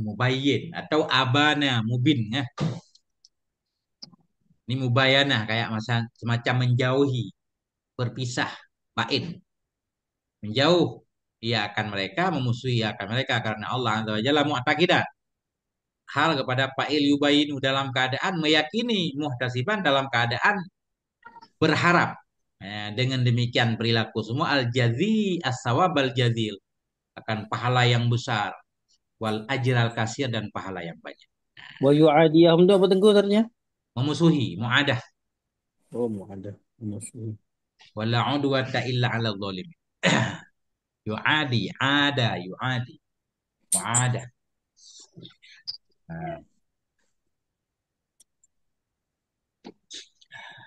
Speaker 2: mubayyin atau abana mubin ya. Ini mubayana kayak masa semacam menjauhi, berpisah, bait. Menjauh ia akan mereka, memusuhi ia akan mereka karena Allah Azza wa Jalla hal kepada fa'il yubayinu dalam keadaan meyakini muhtasiban dalam keadaan berharap ya, dengan demikian perilaku semua al jazi as sawab al jazil akan pahala yang besar wal ajral kasir dan pahala yang banyak. Nah. Wa yu'adiyahum itu apa tengku artinya? Memusuhi, muadah.
Speaker 3: Oh, muadah, memusuhi.
Speaker 2: la'udu wa ta'illa 'ala zalim. <clears throat> yu'adi, ada, yu'adi. Muadah. Nah.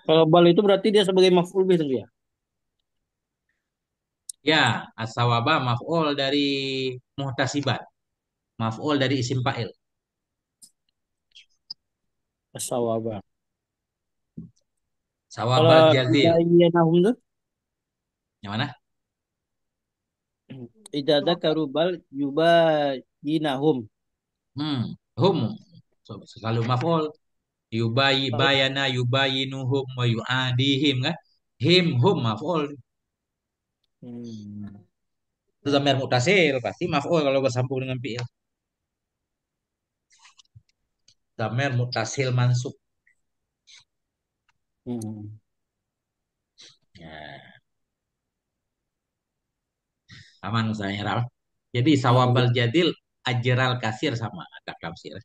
Speaker 2: Kalau bal itu berarti dia sebagai maf'ul bih ya? Ya, asawaba maf'ul dari muhtasibat maf'ul dari isim fa'il.
Speaker 3: Sawaba. Sawaba jazim.
Speaker 2: Yang mana? Idza karubal yubayinahum.
Speaker 1: Hmm, hum
Speaker 2: selalu maf'ul. Yubayi bayana yubayinuhum wa yuadihim kan? Him hum maf'ul.
Speaker 3: Hmm.
Speaker 2: zamir mutasil pasti maf'ul kalau bersambung dengan fi'il damer mutasil mansuk. Hmm. Ya. Aman usahanya Ral. Jadi sawabal jadil ajral kasir sama ada kasir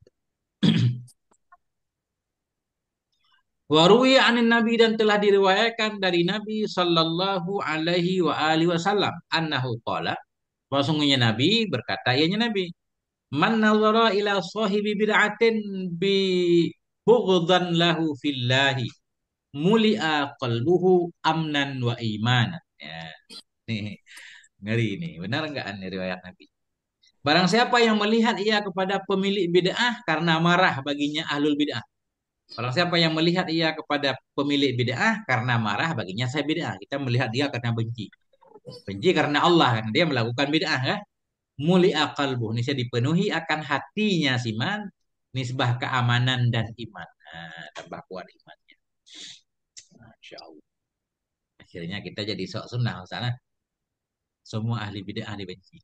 Speaker 2: <clears throat> Warui anin Nabi dan telah diriwayatkan dari Nabi Shallallahu Alaihi wa alihi Wasallam annahu qala bahwa Nabi berkata ianya Nabi Man nazara ila sahibi bid'atin bi bughdan lahu fillahi mulia qalbuhu amnan wa imana. Ya. Nih, ngeri ini. Benar enggak ini riwayat Nabi? Barang siapa yang melihat ia kepada pemilik bid'ah karena marah baginya ahlul bid'ah. Barang siapa yang melihat ia kepada pemilik bid'ah karena marah baginya saya bid'ah. Kita melihat dia karena benci. Benci karena Allah karena dia melakukan bid'ah kan? muli akal nisa dipenuhi akan hatinya siman nisbah keamanan dan iman nah, tambah kuat imannya Masya Allah akhirnya kita jadi sok sunnah sana eh? semua ahli bidah ahli benci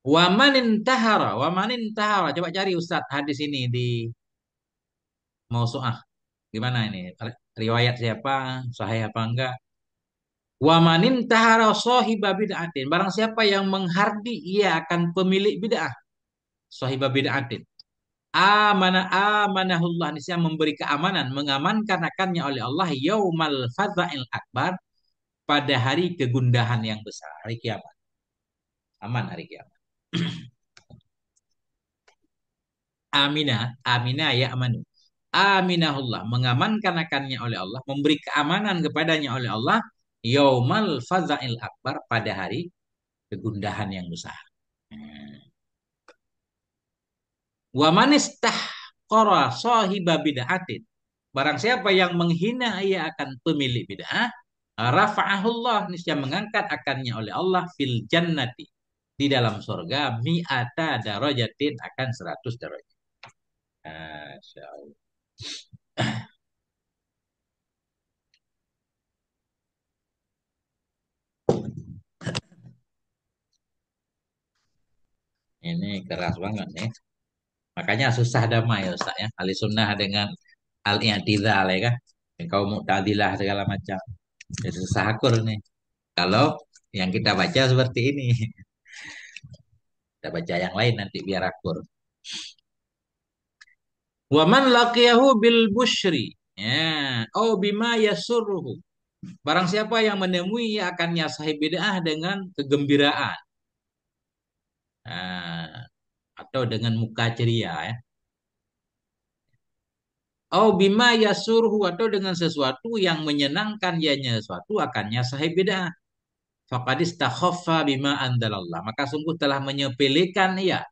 Speaker 2: Wamanin tahara, wamanin tahara. Coba cari Ustaz hadis ini di Mausu'ah. Gimana ini? Riwayat siapa? Sahih apa enggak? Wa manin tahara sahiba bid'atin. Barang siapa yang menghardi ia akan pemilik bid'ah. Sahiba bid'atin. Amana amanahullah yang memberi keamanan, mengamankan akannya oleh Allah Yawmal fadha'il akbar pada hari kegundahan yang besar, hari kiamat. Aman hari kiamat. <clears throat> Amina, Amina ya amanu. Aminahullah mengamankan akannya oleh Allah, memberi keamanan kepadanya oleh Allah yaumal fazail akbar pada hari kegundahan yang besar. Hmm. Wa istahqara sahiba bid'atin. Barang siapa yang menghina ia akan pemilik bid'ah, rafa'ahullah niscaya mengangkat akannya oleh Allah fil jannati. Di dalam
Speaker 1: surga mi'ata darajatin akan 100 derajat. Masyaallah. ini keras banget nih. Makanya susah damai ya Ustaz ya. Ahli
Speaker 2: sunnah dengan al-i'tidal ya kan. Engkau mu'tadilah segala macam. Jadi susah akur nih. Kalau yang kita baca seperti ini. Kita baca yang lain nanti biar akur. Wa man laqiyahu bil busyri. Ya, Oh bima yasuruhu. Barang siapa yang menemui akan nyasahib bid'ah dengan kegembiraan Ah, atau dengan muka ceria ya. Au bima yasurhu atau dengan sesuatu yang menyenangkan yanya sesuatu akannya sahih beda fakadis takhofa bima andalallah. Maka sungguh telah menyepelekan ia.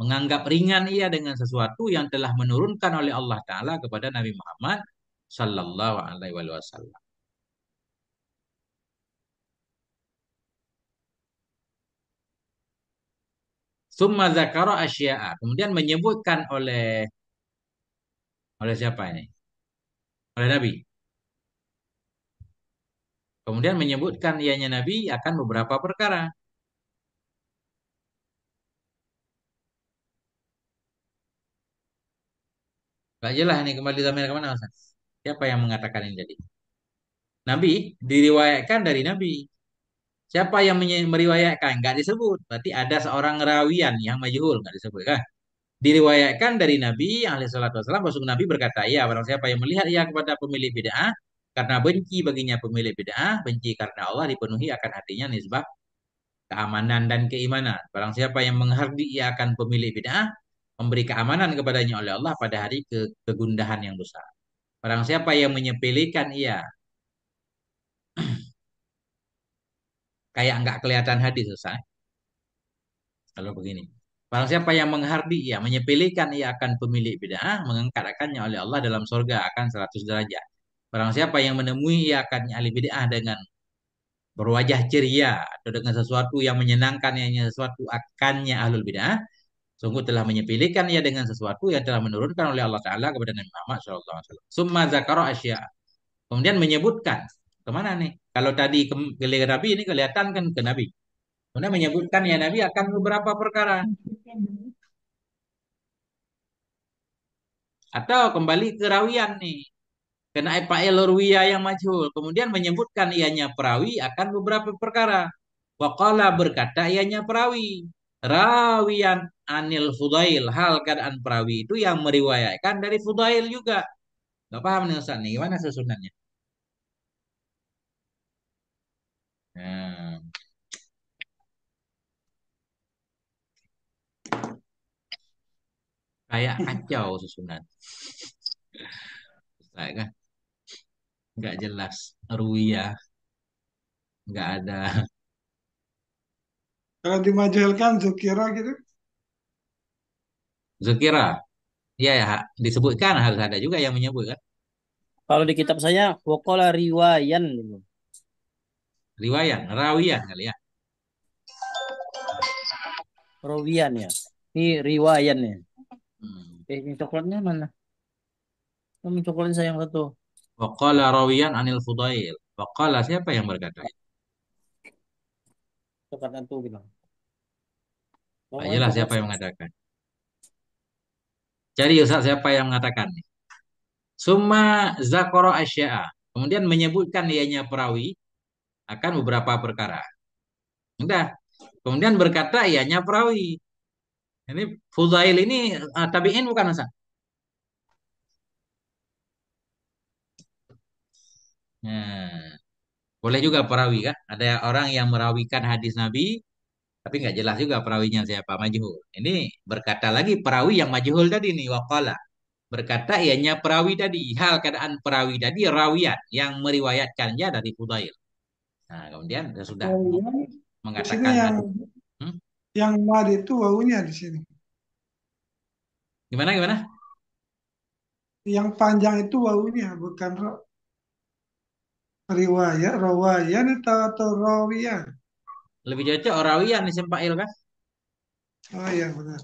Speaker 2: Menganggap ringan ia dengan sesuatu yang telah menurunkan oleh Allah Ta'ala kepada Nabi Muhammad Sallallahu Alaihi Wasallam. Summa zakara asya'a. Kemudian menyebutkan oleh oleh siapa ini? Oleh Nabi. Kemudian menyebutkan ianya Nabi akan beberapa perkara. Gak jelas ini kembali zamir kemana Ustaz? Siapa yang mengatakan ini jadi Nabi diriwayatkan dari Nabi. Siapa yang meriwayatkan? enggak disebut. Berarti ada seorang rawian yang majhul enggak disebut kan? Diriwayatkan dari Nabi alaihi salatu wasallam. bahwa Nabi berkata, ya barang siapa yang melihat ia kepada pemilik bid'ah, karena benci baginya pemilik bid'ah, benci karena Allah dipenuhi akan hatinya nisbah keamanan dan keimanan. Barang siapa yang menghardi ia akan pemilik bid'ah, memberi keamanan kepadanya oleh Allah pada hari ke kegundahan yang besar. Barang siapa yang menyepelekan ia, kayak nggak kelihatan hadis selesai kalau begini Barang siapa yang menghardi, ya menyepelekan ia akan pemilik bid'ah, mengangkat akannya oleh Allah dalam surga akan 100 derajat. Barang siapa yang menemui ia akan ahli bid'ah dengan berwajah ceria atau dengan sesuatu yang menyenangkan yang sesuatu akannya ahlul bid'ah, sungguh telah menyepelekan ia dengan sesuatu yang telah menurunkan oleh Allah Taala kepada Nabi Muhammad SAW. Summa zakara asya. Kemudian menyebutkan kemana nih? Kalau tadi ke, ke Nabi ini kelihatan kan ke Nabi. Kemudian menyebutkan ya Nabi akan beberapa perkara. Atau kembali ke rawian nih. Kena fa'il ruwiya yang majhul. Kemudian menyebutkan ianya perawi akan beberapa perkara. Waqala berkata ianya perawi. Rawian anil fudail. Hal keadaan perawi itu yang meriwayatkan dari fudail juga. Gak paham nih Ustaz nih. Gimana susunannya?
Speaker 1: Hmm. kayak kacau susunan.
Speaker 2: Saya kan nggak jelas, ruwiyah, nggak ada.
Speaker 3: Kalau dimajelkan Zukira gitu?
Speaker 2: Zukira, ya, ya disebutkan harus ada juga yang menyebut kan? Kalau di kitab saya, wakola riwayan. Gitu riwayat rawian kali ya rawian ya ini riwayan ya hmm. eh yang coklatnya mana
Speaker 3: oh, ini coklatnya sayang satu
Speaker 2: Waqala rawiyan anil fudail. Waqala siapa yang berkata itu? Coklat itu bilang. Oh, ah, Ayolah siapa yang mengatakan. Cari Ustaz siapa yang mengatakan. Summa zakoro asya'a. Kemudian menyebutkan ianya perawi akan beberapa perkara. Sudah. Kemudian berkata ianya ya, perawi. Ini Fudail ini uh, tabi'in bukan masa? Ya. Nah, boleh juga perawi kan? Ada orang yang merawikan hadis Nabi tapi nggak jelas juga perawinya siapa majhul. Ini berkata lagi perawi yang majhul tadi nih waqala. Berkata ianya ya, perawi tadi, hal keadaan perawi tadi rawiat yang meriwayatkannya dari Fudail. Nah, kemudian ya sudah
Speaker 3: kemudian,
Speaker 2: mengatakan yang
Speaker 3: hmm? yang mad itu wawunya di sini. Gimana gimana? Yang panjang itu baunya bukan ro riwayat rawayan atau, atau rawiyan.
Speaker 2: Lebih cocok rawiyan
Speaker 3: nih sempail kan? Oh iya benar.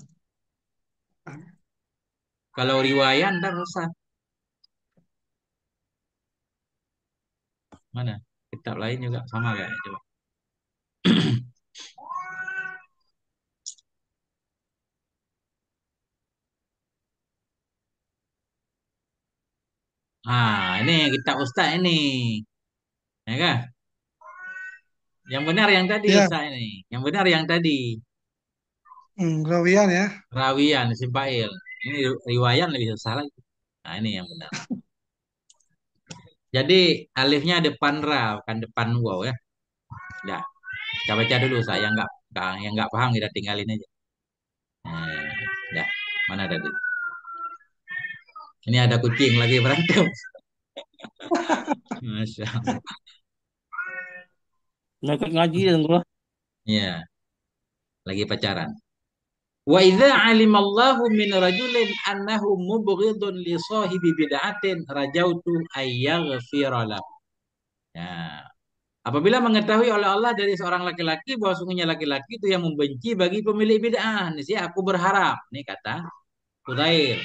Speaker 2: Kalau riwayat
Speaker 1: ntar rusak. Mana? kitab lain juga sama kayak coba. <clears throat> ah, ini kitab ustaz ini. Ya kan?
Speaker 2: Yang benar yang tadi ya. ustaz ini. Yang benar yang tadi.
Speaker 3: Hmm, rawian ya.
Speaker 2: Rawian, Simpail. Ini riwayat lebih susah lagi. Nah, ini yang benar. Jadi alifnya depan ra kan depan waw ya. Dah. Kita baca dulu saya nggak yang enggak paham kita tinggalin aja. Nah, dah. Mana tadi? Ini ada kucing lagi berantem. <laughs> Masya Allah.
Speaker 3: ngaji dan gua.
Speaker 2: Ya, iya. Lagi pacaran. Wa idza alimallahu min rajulin annahu mubghidun li sahibi bid'atin rajautu ayyaghfira lahu. Ya. Apabila mengetahui oleh Allah dari seorang laki-laki bahwa sungguhnya laki-laki itu yang membenci bagi pemilik bid'ah, ini sih aku berharap, nih kata Kudair.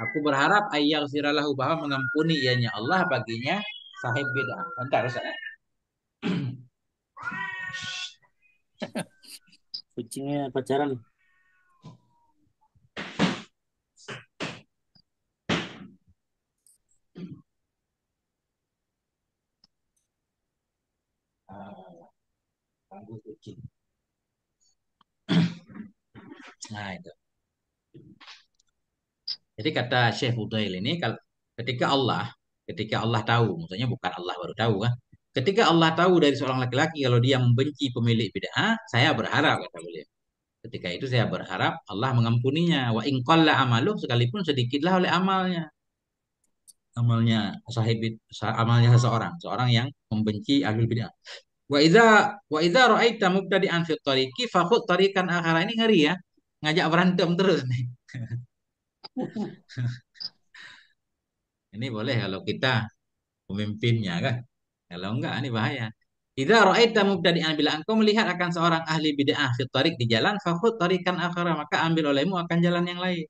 Speaker 2: Aku berharap ayang siralahu bahwa mengampuni ianya Allah baginya sahib bid'ah. Bentar, Ustaz.
Speaker 1: Kucingnya pacaran. Ah, ganggu uh, kucing.
Speaker 2: <clears throat> nah itu. Jadi kata Syekh Fudail ini ketika Allah, ketika Allah tahu, maksudnya bukan Allah baru tahu kan. Ketika Allah tahu dari seorang laki-laki kalau dia membenci pemilik bid'ah, saya berharap kata beliau. Ketika itu saya berharap Allah mengampuninya wa amaluh sekalipun sedikitlah oleh amalnya amalnya sahib amalnya seseorang seorang yang membenci ahlul bidah wa idza wa idza ra'aita mubtadi'an fi tariqi khudh tariqan akhara ini ngeri ya ngajak berantem terus nih
Speaker 1: <laughs>
Speaker 2: ini boleh kalau kita pemimpinnya kan kalau enggak ini bahaya Idza ra'aita mubtadi'an bila engkau melihat akan seorang ahli bid'ah ah, fi tariq di jalan khudh tariqan akhara maka ambil olehmu akan jalan yang lain.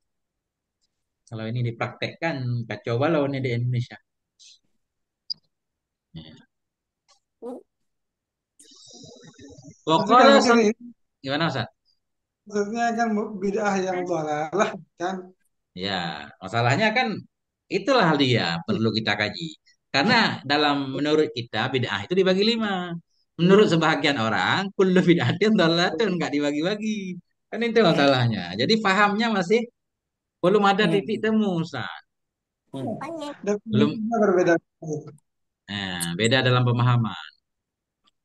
Speaker 2: Kalau ini dipraktekkan, kacau balau nih di Indonesia. Ya. gimana Ustaz?
Speaker 3: Maksudnya kan bid'ah yang dolalah kan?
Speaker 2: Ya, masalahnya kan itulah dia perlu kita kaji. Karena dalam menurut kita bid'ah itu dibagi lima. Menurut sebahagian orang, kullu bid'atin dolalatun enggak dibagi-bagi. Kan itu masalahnya. Jadi pahamnya masih belum ada hmm. titik temu, Ustaz. Hmm. Belum berbeda. nah beda dalam pemahaman.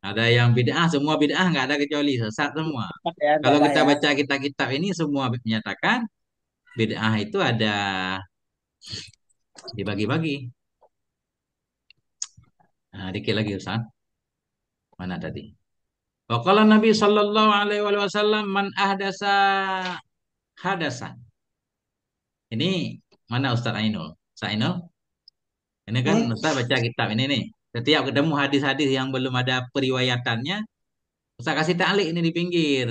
Speaker 2: Ada yang bid'ah, semua bid'ah nggak ada kecuali sesat semua. Ya, Kalau kita ya. baca kitab-kitab ini semua menyatakan bid'ah itu ada dibagi-bagi. Nah, dikit lagi Ustaz. Mana tadi? Wa Nabi sallallahu alaihi wasallam man ahdasa hadasan ini mana Ustaz Ainul? Ustaz Ainul? Ini kan eh? Ustaz baca kitab ini nih. Setiap ketemu hadis-hadis yang belum ada periwayatannya, Ustaz kasih taklik ini di pinggir.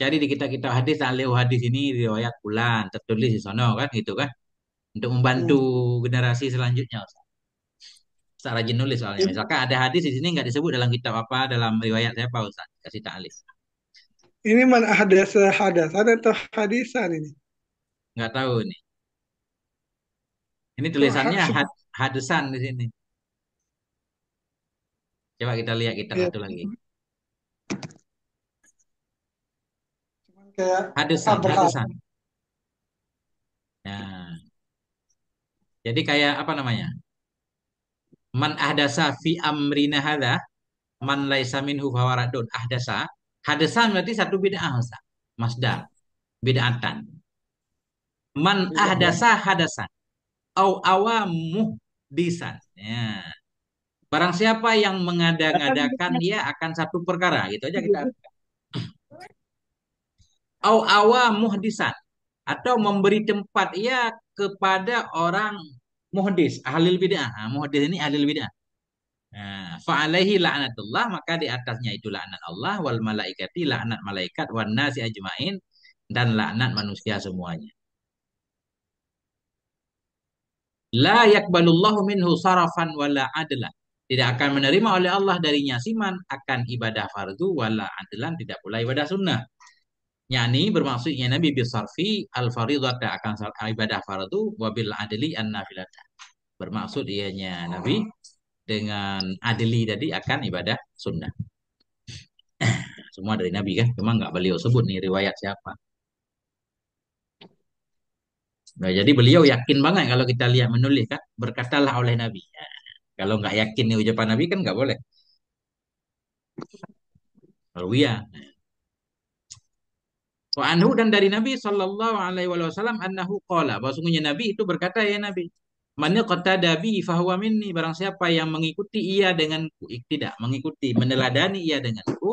Speaker 2: Jadi di kitab-kitab hadis, alih-alih hadis ini riwayat bulan, tertulis di sana kan gitu kan. Untuk membantu hmm. generasi selanjutnya Ustaz. Ustaz rajin nulis soalnya. Iya. Misalkan ada hadis di sini nggak disebut dalam kitab apa, dalam riwayat siapa Ustaz, kasih taklik.
Speaker 3: Ini mana hadis hadasan atau hadisan ini?
Speaker 2: nggak tahu nih. Ini tulisannya had, hadesan di sini.
Speaker 1: Coba kita lihat kita iya. satu lagi. hadesan, hadesan. Nah.
Speaker 2: Jadi kayak apa namanya? Man ahdasa fi amrina hadha man laisa minhu fawaradun ahdasa. hadesan berarti satu bid'ah, Ustaz. Masdar. Bid'atan. Man iya, iya. ahdasa hadasan. Au awa muhdisan. Ya. Barang siapa yang mengada-ngadakan dia akan satu perkara. gitu aja kita. <laughs> Au awa muhdisan. Atau memberi tempat ia ya, kepada orang muhdis. ahli bid'ah. Ah. Muhdis ini ahli bid'ah. Nah, fa'alaihi la'natullah maka di atasnya itu laknat Allah wal malaikati laknat malaikat wan nasi ajmain dan laknat manusia semuanya. La yakbalullahu minhu sarafan wala adla. Tidak akan menerima oleh Allah darinya siman akan ibadah fardu wala adlan tidak pula ibadah sunnah. Yani bermaksudnya Nabi bisarfi al faridata akan ibadah fardu wabil adli an nafilata. Bermaksud ianya Nabi dengan adli tadi akan ibadah sunnah. <coughs> Semua dari Nabi kan, cuma nggak beliau sebut nih riwayat siapa. Nah, jadi beliau yakin banget kalau kita lihat menulis kan berkatalah oleh Nabi. Ya. Kalau nggak yakin nih ucapan Nabi kan nggak
Speaker 1: boleh. Ruwiyah.
Speaker 2: Wa anhu dan dari Nabi sallallahu alaihi wasallam annahu qala bahwasanya Nabi itu berkata ya Nabi Man yaqtada Dabi fahuwa minni barang siapa yang mengikuti ia denganku tidak mengikuti meneladani ia denganku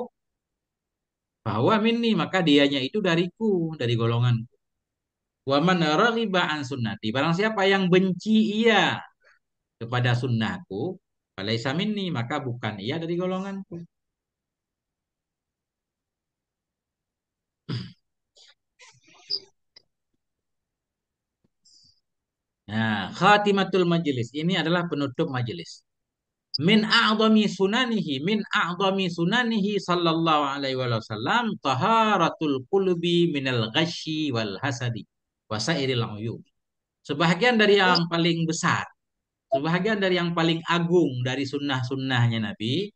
Speaker 2: bahwa minni maka dianya itu dariku dari golonganku Wa man raghiba an sunnati. Barang siapa yang benci ia kepada sunnahku, falaisa minni, maka bukan ia dari golonganku. <clears throat> Nah, khatimatul majelis ini adalah penutup majelis. Min a'zami sunanihi, min a'zami sunanihi sallallahu alaihi wasallam taharatul qulubi minal ghasyi wal hasadi wasairil uyub. Sebahagian dari yang paling besar, sebahagian dari yang paling agung dari sunnah-sunnahnya Nabi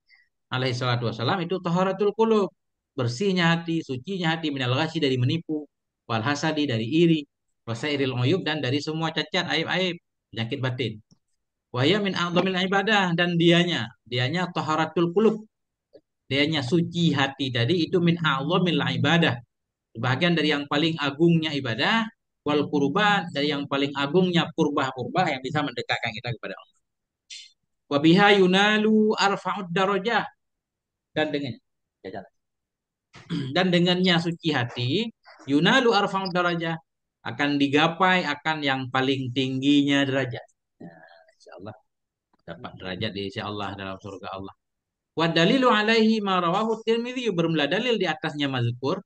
Speaker 2: alaihi salatu wasallam itu taharatul qulub, bersihnya hati, sucinya hati minal dari menipu, walhasadi dari iri, wasairil uyub dan dari semua cacat, aib-aib, penyakit batin. Wahya min a'dhamil ibadah dan dianya, dianya taharatul qulub. Dianya suci hati tadi itu min a'dhamil ibadah. Sebahagian dari yang paling agungnya ibadah wal kurba dari yang paling agungnya kurbah-kurbah yang bisa mendekatkan kita kepada Allah. Wabiha yunalu arfa'ud darajah dan dengannya ya, dan dengannya suci hati yunalu arfa'ud darajah akan digapai akan yang paling tingginya derajat. Nah, insya Allah dapat derajat di sisi Allah dalam surga Allah. Wa dalilu alaihi ma rawahu Tirmidzi bermula dalil di atasnya mazkur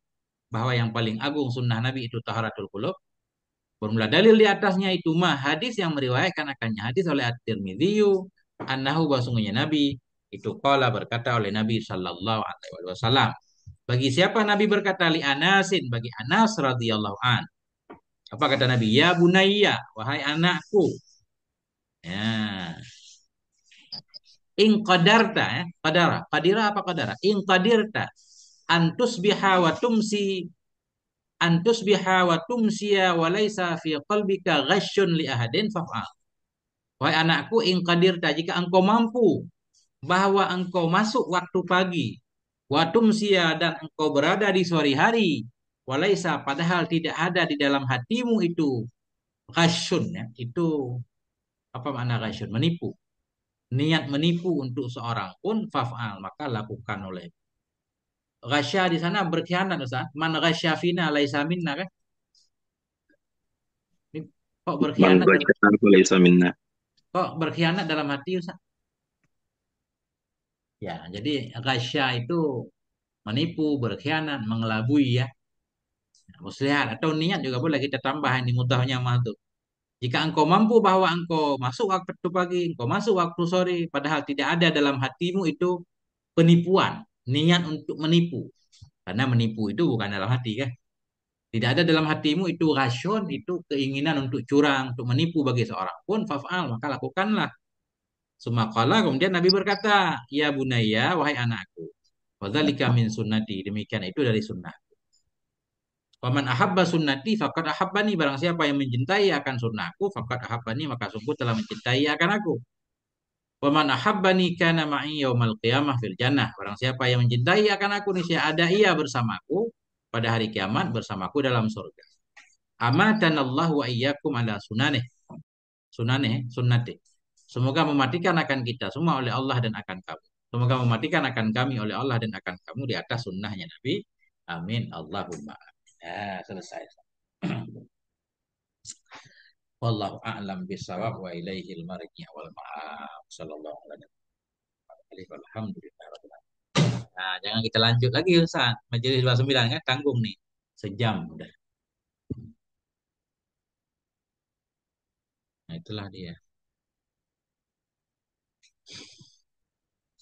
Speaker 2: bahwa yang paling agung sunnah Nabi itu taharatul qulub Bermula dalil di atasnya itu mah hadis yang meriwayatkan akannya hadis oleh At-Tirmidzi annahu basungnya Nabi itu qala berkata oleh Nabi sallallahu alaihi wasallam. Bagi siapa Nabi berkata li Anasin bagi Anas radhiyallahu an. Apa kata Nabi? Ya bunayya, wahai anakku. Ya. In qadarta, ya. Qadara. Qadira apa qadara? In qadirta. Antus biha wa tumsi antus biha wa tumsiya wa laisa fi qalbika ghasyun li ahadin fa'al. Wahai anakku ta, jika engkau mampu bahwa engkau masuk waktu pagi wa tumsiya dan engkau berada di sore hari laisa padahal tidak ada di dalam hatimu itu ghasyun ya itu apa makna ghasyun menipu niat menipu untuk seorang pun fa'al, maka lakukan oleh Rasya di sana berkhianat Ustaz. Man rasya fina laisa minna kan? Ini kok berkhianat? Man
Speaker 1: dalam... laisa minna.
Speaker 2: Kok berkhianat dalam hati Ustaz? Ya, jadi rasya itu menipu, berkhianat, mengelabui ya. ya. muslihat atau niat juga boleh kita tambah ini mutahnya tuh. Jika engkau mampu bahwa engkau masuk waktu pagi, engkau masuk waktu sore, padahal tidak ada dalam hatimu itu penipuan niat untuk menipu. Karena menipu itu bukan dalam hati kan. Tidak ada dalam hatimu itu rasion, itu keinginan untuk curang, untuk menipu bagi seorang pun faf'al, maka lakukanlah. Sumakala kemudian Nabi berkata, "Ya bunaya, wahai anakku, wadzalika min sunnati." Demikian itu dari sunnah. Waman ahabba sunnati fakat ahabbani barang siapa yang mencintai akan sunnahku fakat ahabbani maka sungguh telah mencintai akan aku. Waman ahabbani kana ma'i yaumal qiyamah fil jannah. Barang siapa yang mencintai akan aku niscaya ada ia bersamaku pada hari kiamat bersamaku dalam surga. Amatan Allah wa iyyakum ala sunaneh. Sunaneh, sunnati. Semoga mematikan akan kita semua oleh Allah dan akan kamu. Semoga mematikan akan kami oleh Allah dan akan kamu di atas sunnahnya Nabi. Amin. Allahumma.
Speaker 1: Ya, selesai. <clears throat> Wallahu a'lam bisawab wa al marji wal ma'am. Sallallahu alaihi
Speaker 2: Alhamdulillah. Nah, jangan kita lanjut lagi Ustaz. Majelis 29 kan ya, tanggung nih.
Speaker 1: Sejam udah. Nah, itulah dia.